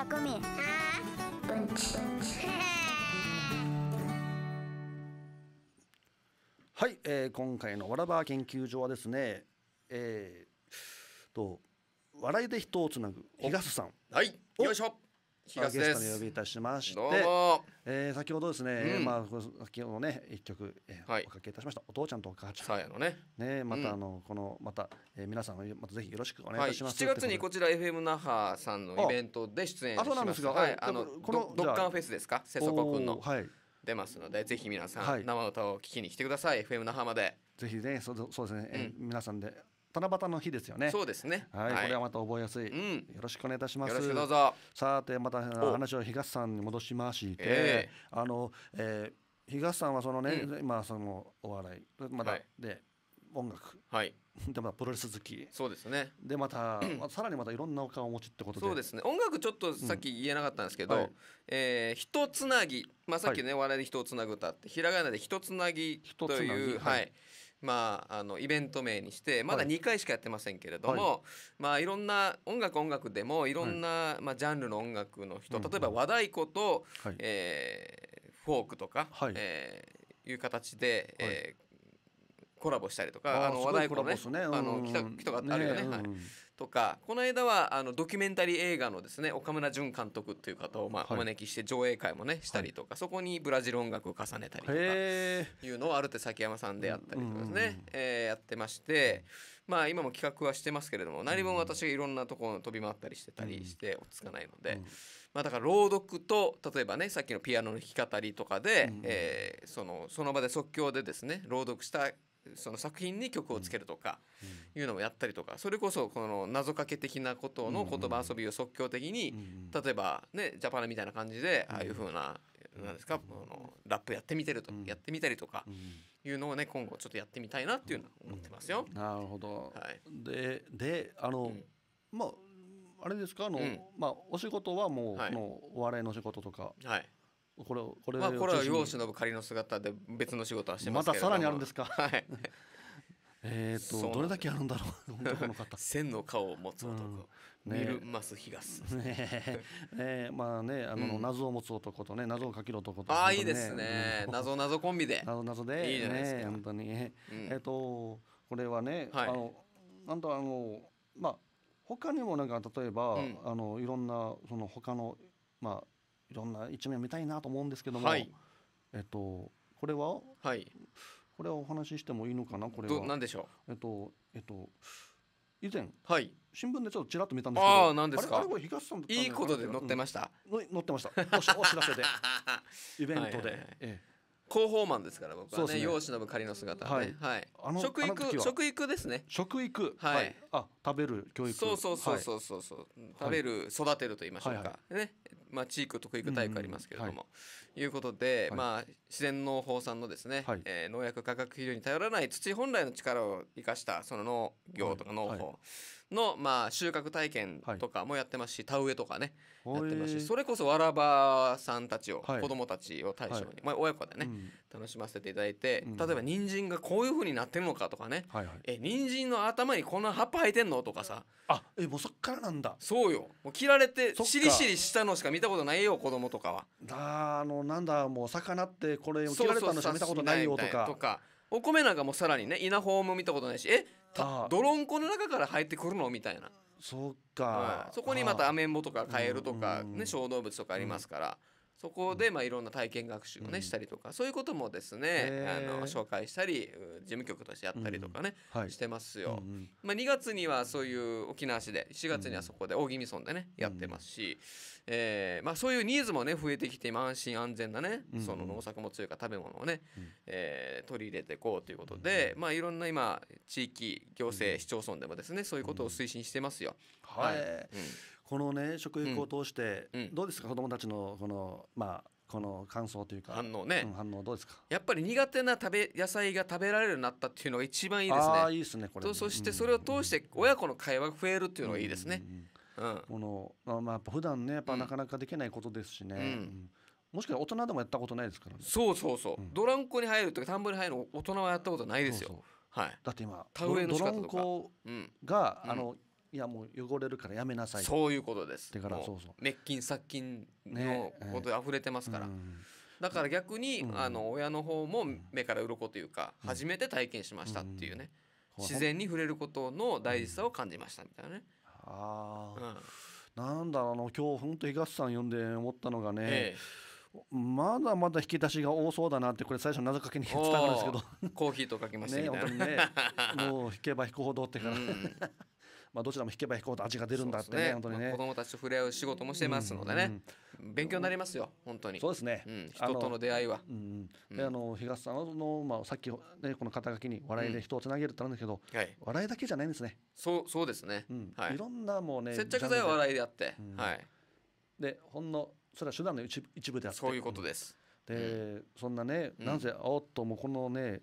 [SPEAKER 3] 匠はあうんち
[SPEAKER 1] はい、えー、今回のわらば研究所はですねえー、と笑いで人をつなぐ東さん
[SPEAKER 2] はいよいしょ東ゲストにお呼び
[SPEAKER 1] いたしまして、えー、先ほどですね、うん、まあ先ほどね一曲、えー、はい、おかけいたしましたお父ちゃんとお母ちゃんのね、ね、また、あの、このまた、えー、皆さんまたぜひよろしくお願いいたします。はい、7月にこち
[SPEAKER 2] ら FM 那覇さんのイベントで出演します。あ、そうなんですが、はい、あのこのドッカンフェスですか、瀬底君の。はい。出ますのでぜひ皆さん、生歌を聴きに来てください、はい、FM 那覇まで
[SPEAKER 1] ぜひねそうそうですね、うん、皆さんで七夕の日ですよね。そうですね。はい、これはまた覚えやすい、うん。よろしくお願いいたします。さてまた話を東さんに戻しまして、えー、あの、えー、東さんはそのね、うん、今そのお笑いまだ、はい、で音楽。はい。でまたプロレス好きそうですねでまた さらにまたいろんなお顔を持ちってことでそうですね
[SPEAKER 2] 音楽ちょっとさっき言えなかったんですけど「うんはい、えー、ひつなぎ」まあ、さっきね、はい、笑いで「ひとつなぐ歌」ってひらがなで「ひとつなぎ」というはい、はいまあ、あのイベント名にしてまだ2回しかやってませんけれども、はいまあ、いろんな音楽音楽でもいろんな、はい、まあ、ジャンルの音楽の人、うん、例えば和太鼓と、はい、えー、フォークとか、はい、えー、いう形で、えーコラボしたりとかあの話題コラボね、あの来た来かあるよね、ねはい、とかこの間はあのドキュメンタリー映画のですね岡村淳監督っていう方を、まあお招きして上映会もねしたりとか、そこにブラジル音楽を重ねたりとか
[SPEAKER 1] い
[SPEAKER 2] うのをある手崎山さんであった
[SPEAKER 1] りとかですね、
[SPEAKER 2] えやってまして、まあ、今も企画はしてますけれども何も私がいろんなところ飛び回ったりしてたりして落ち着かないので、まあ、だから朗読と例えばねさっきのピアノの弾き語りとかで、えそのその場で即興でですね朗読したその作品に曲をつけるとかいうのをやったりとかそれこそこの謎かけ的なことの言葉遊びを即興的に例えばねジャパンみたいな感じでああいうふうなんですかあのラップやってみてるとやってみたりとかいうのをね今後ちょっとやってみたいなっていうのは思ってますよ。なるほど、はい、でであの、まあ
[SPEAKER 1] あれですかあの、まあ、お仕事はもう、はい、お笑いの仕事とか、
[SPEAKER 2] はい、これこれまあこれは世を忍ぶ仮の姿で別の仕事はしてますけまたさらにあるんで
[SPEAKER 1] すか。はい。えっとどれだけあるんだろう本当この
[SPEAKER 2] 方。千の顔を持つ男。見るます東。
[SPEAKER 3] ね
[SPEAKER 1] ええまあねあの謎を持つ男とね謎をかける男と。ああいいですね。謎
[SPEAKER 2] 謎コンビで。謎謎で。いいじゃないですか。本当に。
[SPEAKER 1] えっとこれはねあのなんとあのまあ他にもなんか例えばあのいろんなその他のまあいろんな一面見たいなと思うんですけども、はい、えっとこれは、はい、これはお話ししてもいいのかなこれは何でしょうえっとえっと以前、はい、新聞でちょっとちらっと見たんですけどあ何ですかあれこれ東さんいいことで載ってまし
[SPEAKER 2] た、うん、載ってましたおしお知らせで イベントで。はいはいはい、ええ広報マンですから僕はねね世を忍仮の姿、ね、はい、はい、あの食育食育ですね食育はい、はい、あ食べる教育そうそうそうそうそうそう、はい、食べる育てると言いましょうか、はいはい、ねまあ、地域特育体育ありますけれども、いうことで、まあ、自然農法さんのですね、はえ農薬化学肥料に頼らない土本来の力を生かしたその農業とか農法の、まあ、収穫体験とかもやってますし、田植えとかねやってますしそれこそわらばさんたちを、はい、子供たちを対象に、まあ、親子でね、楽しませていただいて、例えば人参がこういうふうになってるのかとかね、はいはい、え人参の頭にこんな葉っぱ入ってんのとかさあえもうそっからなんだそうよもう切られてしりしりしたのしか見見たことないよ子供とかは
[SPEAKER 1] あのなんだもう魚ってこれ切られたのしか見たことないよとかと
[SPEAKER 2] かお米なんかもさらにね稲穂も見たことないしえロんこの中から入ってくるのみたいなそっか、そこにまたアメンボとかカエルとかね、小動物とかありますから、そこでまあいろんな体験学習をね、したりとかそういうこともですねあの紹介したり事務局としてやったりとかね、うんはい、してますよ、うんまあ、2月にはそういう沖縄市で4月にはそこで大宜味村でね、やってますし、えーまあ、そういうニーズもね増えてきて安心安全なね、その農作物というか食べ物をね、うん、えー、取り入れていこうということで、まあ、いろんな今地域行政市町村でもですねそういうことを推進してますよ。はい、うん
[SPEAKER 1] このね食育を通して、うんうん、どうですか子どもたちのこのまあこの
[SPEAKER 2] 感想というか反応ね、うん、反応どうですかやっぱり苦手な食べ野菜が食べられるようになったっていうのが一番いいですねああいいですねこれ、ね、そしてそれを通して親子の会話が増えるっていうのがいいですね、
[SPEAKER 1] うん、このまあやっぱ普段ねやっぱなかなかできないことですしね、もしか大人でもやったことないですからね
[SPEAKER 2] そうそうそう、ドランコに入るとか田んぼに入るの大人はやったことないですよはい
[SPEAKER 1] だって今田植えの仕方とドランコが、あのいやもう汚れるからやめなさいそう
[SPEAKER 2] いうことですだからそうそう滅菌殺菌のことで溢れてますから、ねえー、だから逆に、うん、あの親の方も目から鱗というか、うん、初めて体験しましたっていうね、うん、自然に触れることの大事さを感じましたみたいなね、あ
[SPEAKER 1] あ、なんだろうあの今日本当東さん呼んで思ったのがね、えーまだまだ引き出しが多そうだなってこれ最初謎かけに伝わるんですけど
[SPEAKER 2] コーヒーとかけましたねね、もう引
[SPEAKER 1] けば引くほどってから、うんまあ、どちらも引けば引こうと味が出るんだってね、ね、本当にね、まあ、子供
[SPEAKER 2] たちと触れ合う仕事もしてますのでね、うんうん、勉強になりますよ本当にそうですね、うん、人との出会いは、うんうん、であ
[SPEAKER 1] の東さんの、まあ、さっき、ね、この肩書きに笑いで人をつなげるってあるんだけど、はい、笑いだけじゃないんですね
[SPEAKER 2] そうそうですね、はい、いろんなもうね接着
[SPEAKER 1] 剤は笑いであって、はいでほんのそれは手段の一部であってそういうことです、で、そんなねなぜあおっともうこのね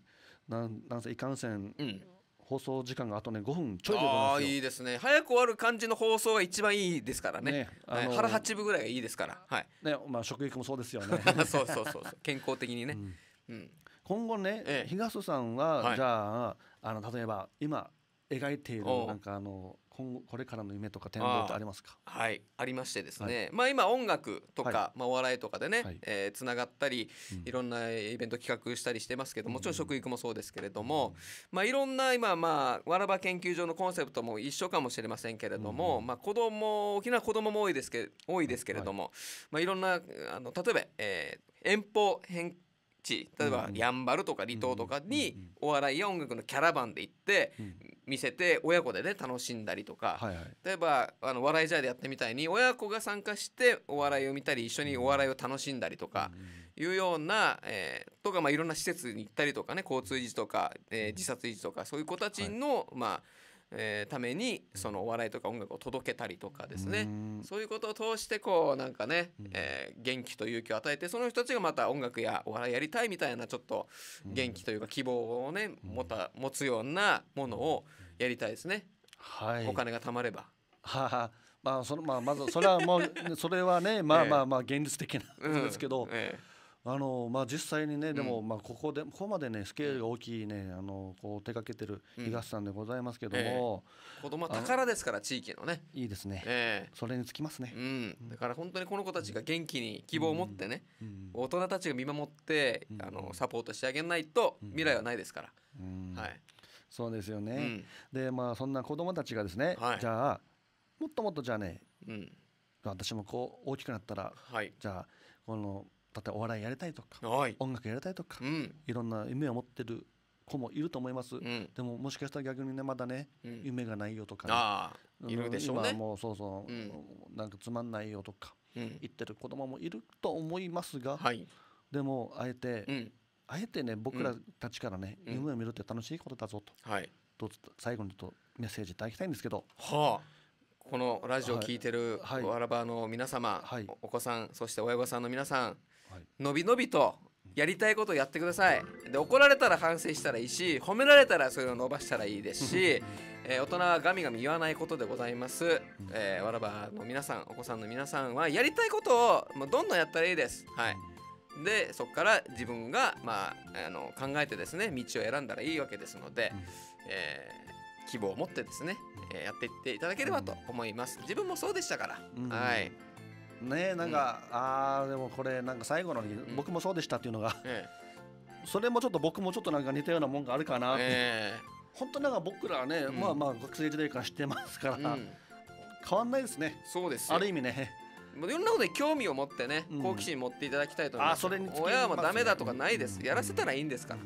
[SPEAKER 1] なんなんせいかんせん、うん放送時間があとね5分ちょいでございますあいい
[SPEAKER 2] ですね早く終わる感じの放送が一番いいですからねね、あのー、腹八分ぐらいがいいですからはい
[SPEAKER 1] ねまあ食育もそうですよね そうそうそうそう
[SPEAKER 2] 健康的にね、うん、うん、
[SPEAKER 1] 今後ね、ええ、東さんは、はい、じゃああの例えば今描いているなんかあの今後これからの夢とか展望ってありますか
[SPEAKER 2] はいありましてですね、はい、まあ今音楽とか、はい、まあお笑いとかでね、はい、えー、つながったり、うん、いろんなイベント企画したりしてますけどもちろん食育もそうですけれども、うん、まあいろんな今まあわらば研究所のコンセプトも一緒かもしれませんけれども、うん、まあ子供沖縄子供も多いですけ多いですけれども、はい、まあいろんなあの例えば、えー、遠方変地例えばやんばるとか離島とかにお笑いや音楽のキャラバンで行って、うん見せて親子でね楽しんだりとか、はいはい、例えばあの笑いじゃでやってみたいに親子が参加してお笑いを見たり一緒にお笑いを楽しんだりとかいうような、えー、とか、まあ、いろんな施設に行ったりとかね交通維持とか、えー、自殺維持とかそういう子たちの、はい、まあえー、ためにそのお笑いとか音楽を届けたりとかですねそういうことを通してこうなんかね、えー、元気と勇気を与えてその人たちがまた音楽やお笑いやりたいみたいなちょっと元気というか希望をね持た持つようなものをやりたいですね。はい、お金が貯まれば。ははまあそ
[SPEAKER 1] のまあまずそれはもうそれはねまあ まあまあ現実的なですけど。えええあのまあ、実際にね、でも、まあここでここまで、ね、スケールが大きいね、あのこう手掛けてる東さんでございますけども、えー、子供は宝
[SPEAKER 2] ですから、地域のね。いいですね、えー、それにつきますね、うん、だから本当にこの子たちが元気に希望を持ってね、うん、大人たちが見守って、あのサポートしてあげないと未来はないですから。はい
[SPEAKER 1] そうですよね、でまあそんな子供たちがですね、はい、じゃあもっともっとじゃあね、うん、私もこう大きくなったら、はい、じゃあこの例えばお笑いやりたいとか音楽やりたいとか、うん、いろんな夢を持ってる子もいると思います、うん、でももしかしたら逆にねまだね、うん、夢がないよとか、ね、いるでしょうね今もうそうそう、うん、なんかつまんないよとか言ってる子供もいると思いますが、はい、でもあえて、あえてね僕らたちからね、夢を見るって楽しいことだぞと,、はい、と最後にちょっとメッセージいただきたいんですけど。
[SPEAKER 2] はあこのラジオを聞いてるわらばの皆様、はいはい、お子さんそして親御さんの皆さんのびのびとやりたいことをやってくださいで怒られたら反省したらいいし褒められたらそれを伸ばしたらいいですし、えー、大人はガミガミ言わないことでございます、えー、わらばの皆さんお子さんの皆さんはやりたいことを、まどんどんやったらいいですはいでそこから自分が、まあ、あの考えてですね道を選んだらいいわけですので、えー、希望を持ってですね、えやっていっていただければと思います自分もそうでしたか
[SPEAKER 1] ら、はい。ねなんか、うん、ああでもこれなんか最後のうん、僕もそうでしたっていうのが、ええ、それもちょっと僕もちょっとなんか似たようなもんがあるかなって、えー、本当なんか僕らはね、うん、まあまあ学生時代からしてますから、変わんないです
[SPEAKER 2] ねそうですある意味ねいろんなことに興味を持ってね好奇心持っていただきたいと思います、あそれに親はダメだとかないです、やらせたらいいんですか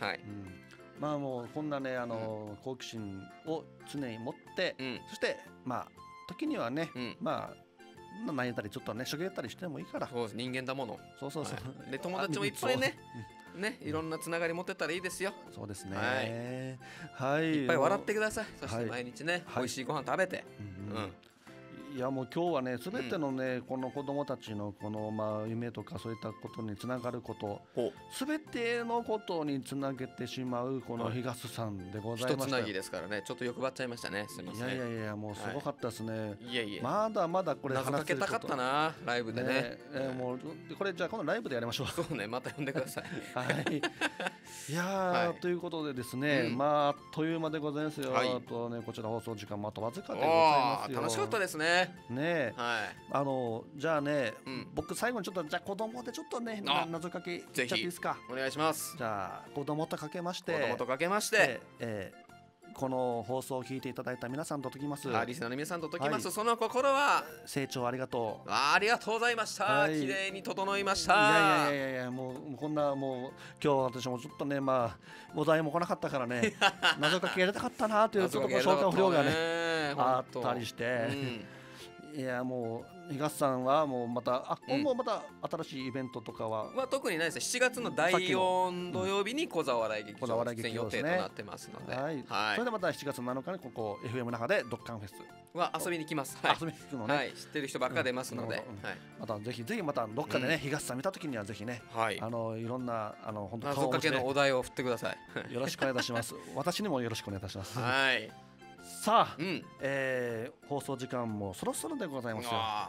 [SPEAKER 2] ら、はい、
[SPEAKER 1] まあもうこんなねあの、好奇心を常に持って、そしてまあ時にはね、
[SPEAKER 2] まありちょっとねし芸やったりしてもいいからそうです人間だものそうそうそう、はい、で友達もいっぱいねねいろんなつながり持ってたらいいですよそうですね
[SPEAKER 1] はい、い、っぱい笑ってくださいそして毎日ね、はい、美味
[SPEAKER 2] しいご飯食べて、うん、うん
[SPEAKER 1] いやもう今日はねすべてのね、うん、この子供たちのこのまあ夢とかそういったことにつながることすべてのことにつなげてしまうこの東さん
[SPEAKER 2] でございます、はい、つなぎですからねちょっと欲張っちゃいましたねすみませんいやいやいや
[SPEAKER 1] もうすごかったですね、はい、いやいやまだまだこれ話かけたかった
[SPEAKER 2] なライブでねね、
[SPEAKER 1] えー、もうこれじゃあ今度ライブでやりましょうそうねまた呼んでくださいはい いや、はい、ということでですね、うん、まああっという間でございますよ、はい、あとねこちら放送時間もあとわずかでございますよ楽しかったですねねはいあのじゃあね、うん、僕最後にちょっとじゃあ子供でちょっとね
[SPEAKER 2] 謎かけちゃっていいですかお願いしますじゃ
[SPEAKER 1] あ子供とかけまして子供とかけまして、ええーこの放送を聞いていただいた皆さんと解きます。リスナーの皆さんと解きます。はい、
[SPEAKER 2] その心は
[SPEAKER 1] 成長ありがとう。
[SPEAKER 2] ありがとうございました。はい、綺麗に整いました。いやいやい
[SPEAKER 1] やいやもうこんなもう今日私もちょっとねまあお題も来なかったからね 謎かけやりたかったなというちょっと紹介不良がねあったりして。いやもう東さんはもうまたあ、う今後また新しいイベントとかは、
[SPEAKER 2] まあ、特にないです7月の第4土曜日に小沢笑い劇場出演予定となってますの
[SPEAKER 1] で、ね、はい、はい、それでまた7月7日にここ FM の中でドッカンフェス
[SPEAKER 2] は遊びに来ます、はい、遊びに来るのね、はい、知ってる人ばっか出ますので、うんはい、
[SPEAKER 1] またぜひぜひまたどっかでね、うん、東さん見た時にはぜひね、はい、あのいろんなあの本当謎かけの
[SPEAKER 2] お題を振ってくださ
[SPEAKER 1] いよろしくお願いいたします私にもよろしくお願いいたしますはいさあ、うん、えー、放送時間もそろそろでございますよ。は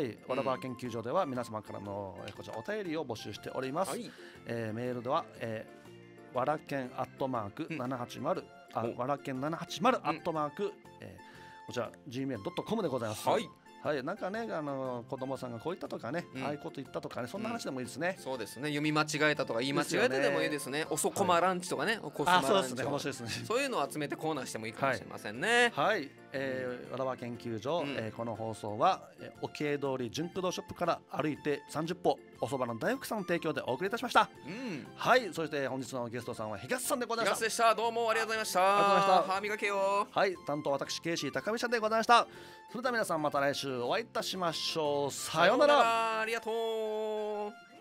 [SPEAKER 1] い、わらば研究所では皆様からの、えこちらお便りを募集しております。はい、えー、メールでは、えー、わらけんアットマーク七八丸、あわらけん七八丸アットマーク、えー、こちら g m a i l トコムでございます。はいはい、なんかね、あの子供さんがこう言ったとかね、うん、ああいうこと言ったとかね、そんな話でもいいですね。
[SPEAKER 2] うん、そうですね、読み間違えたとか、言い間違えてでもいいですね。すねおこまランチとかね、はい、おこすまランチとか、そうね、そういうのを集めてコーナーしてもいいかもしれませんね。はい、はい、えー、わらわ研究所、うえー、この
[SPEAKER 1] 放送は、えー、お経通り純駆動ショップから歩いて30歩。おそばの大福さんの提供でお送りいたしました、うん、はいそして本日のゲストさんは東さんでございま
[SPEAKER 2] したどうもありがとうございました歯磨けよ
[SPEAKER 1] はい担当私ケイシー高見さんでございましたそれでは皆さんまた来週お会いいたしましょうさようなら
[SPEAKER 2] ありがとう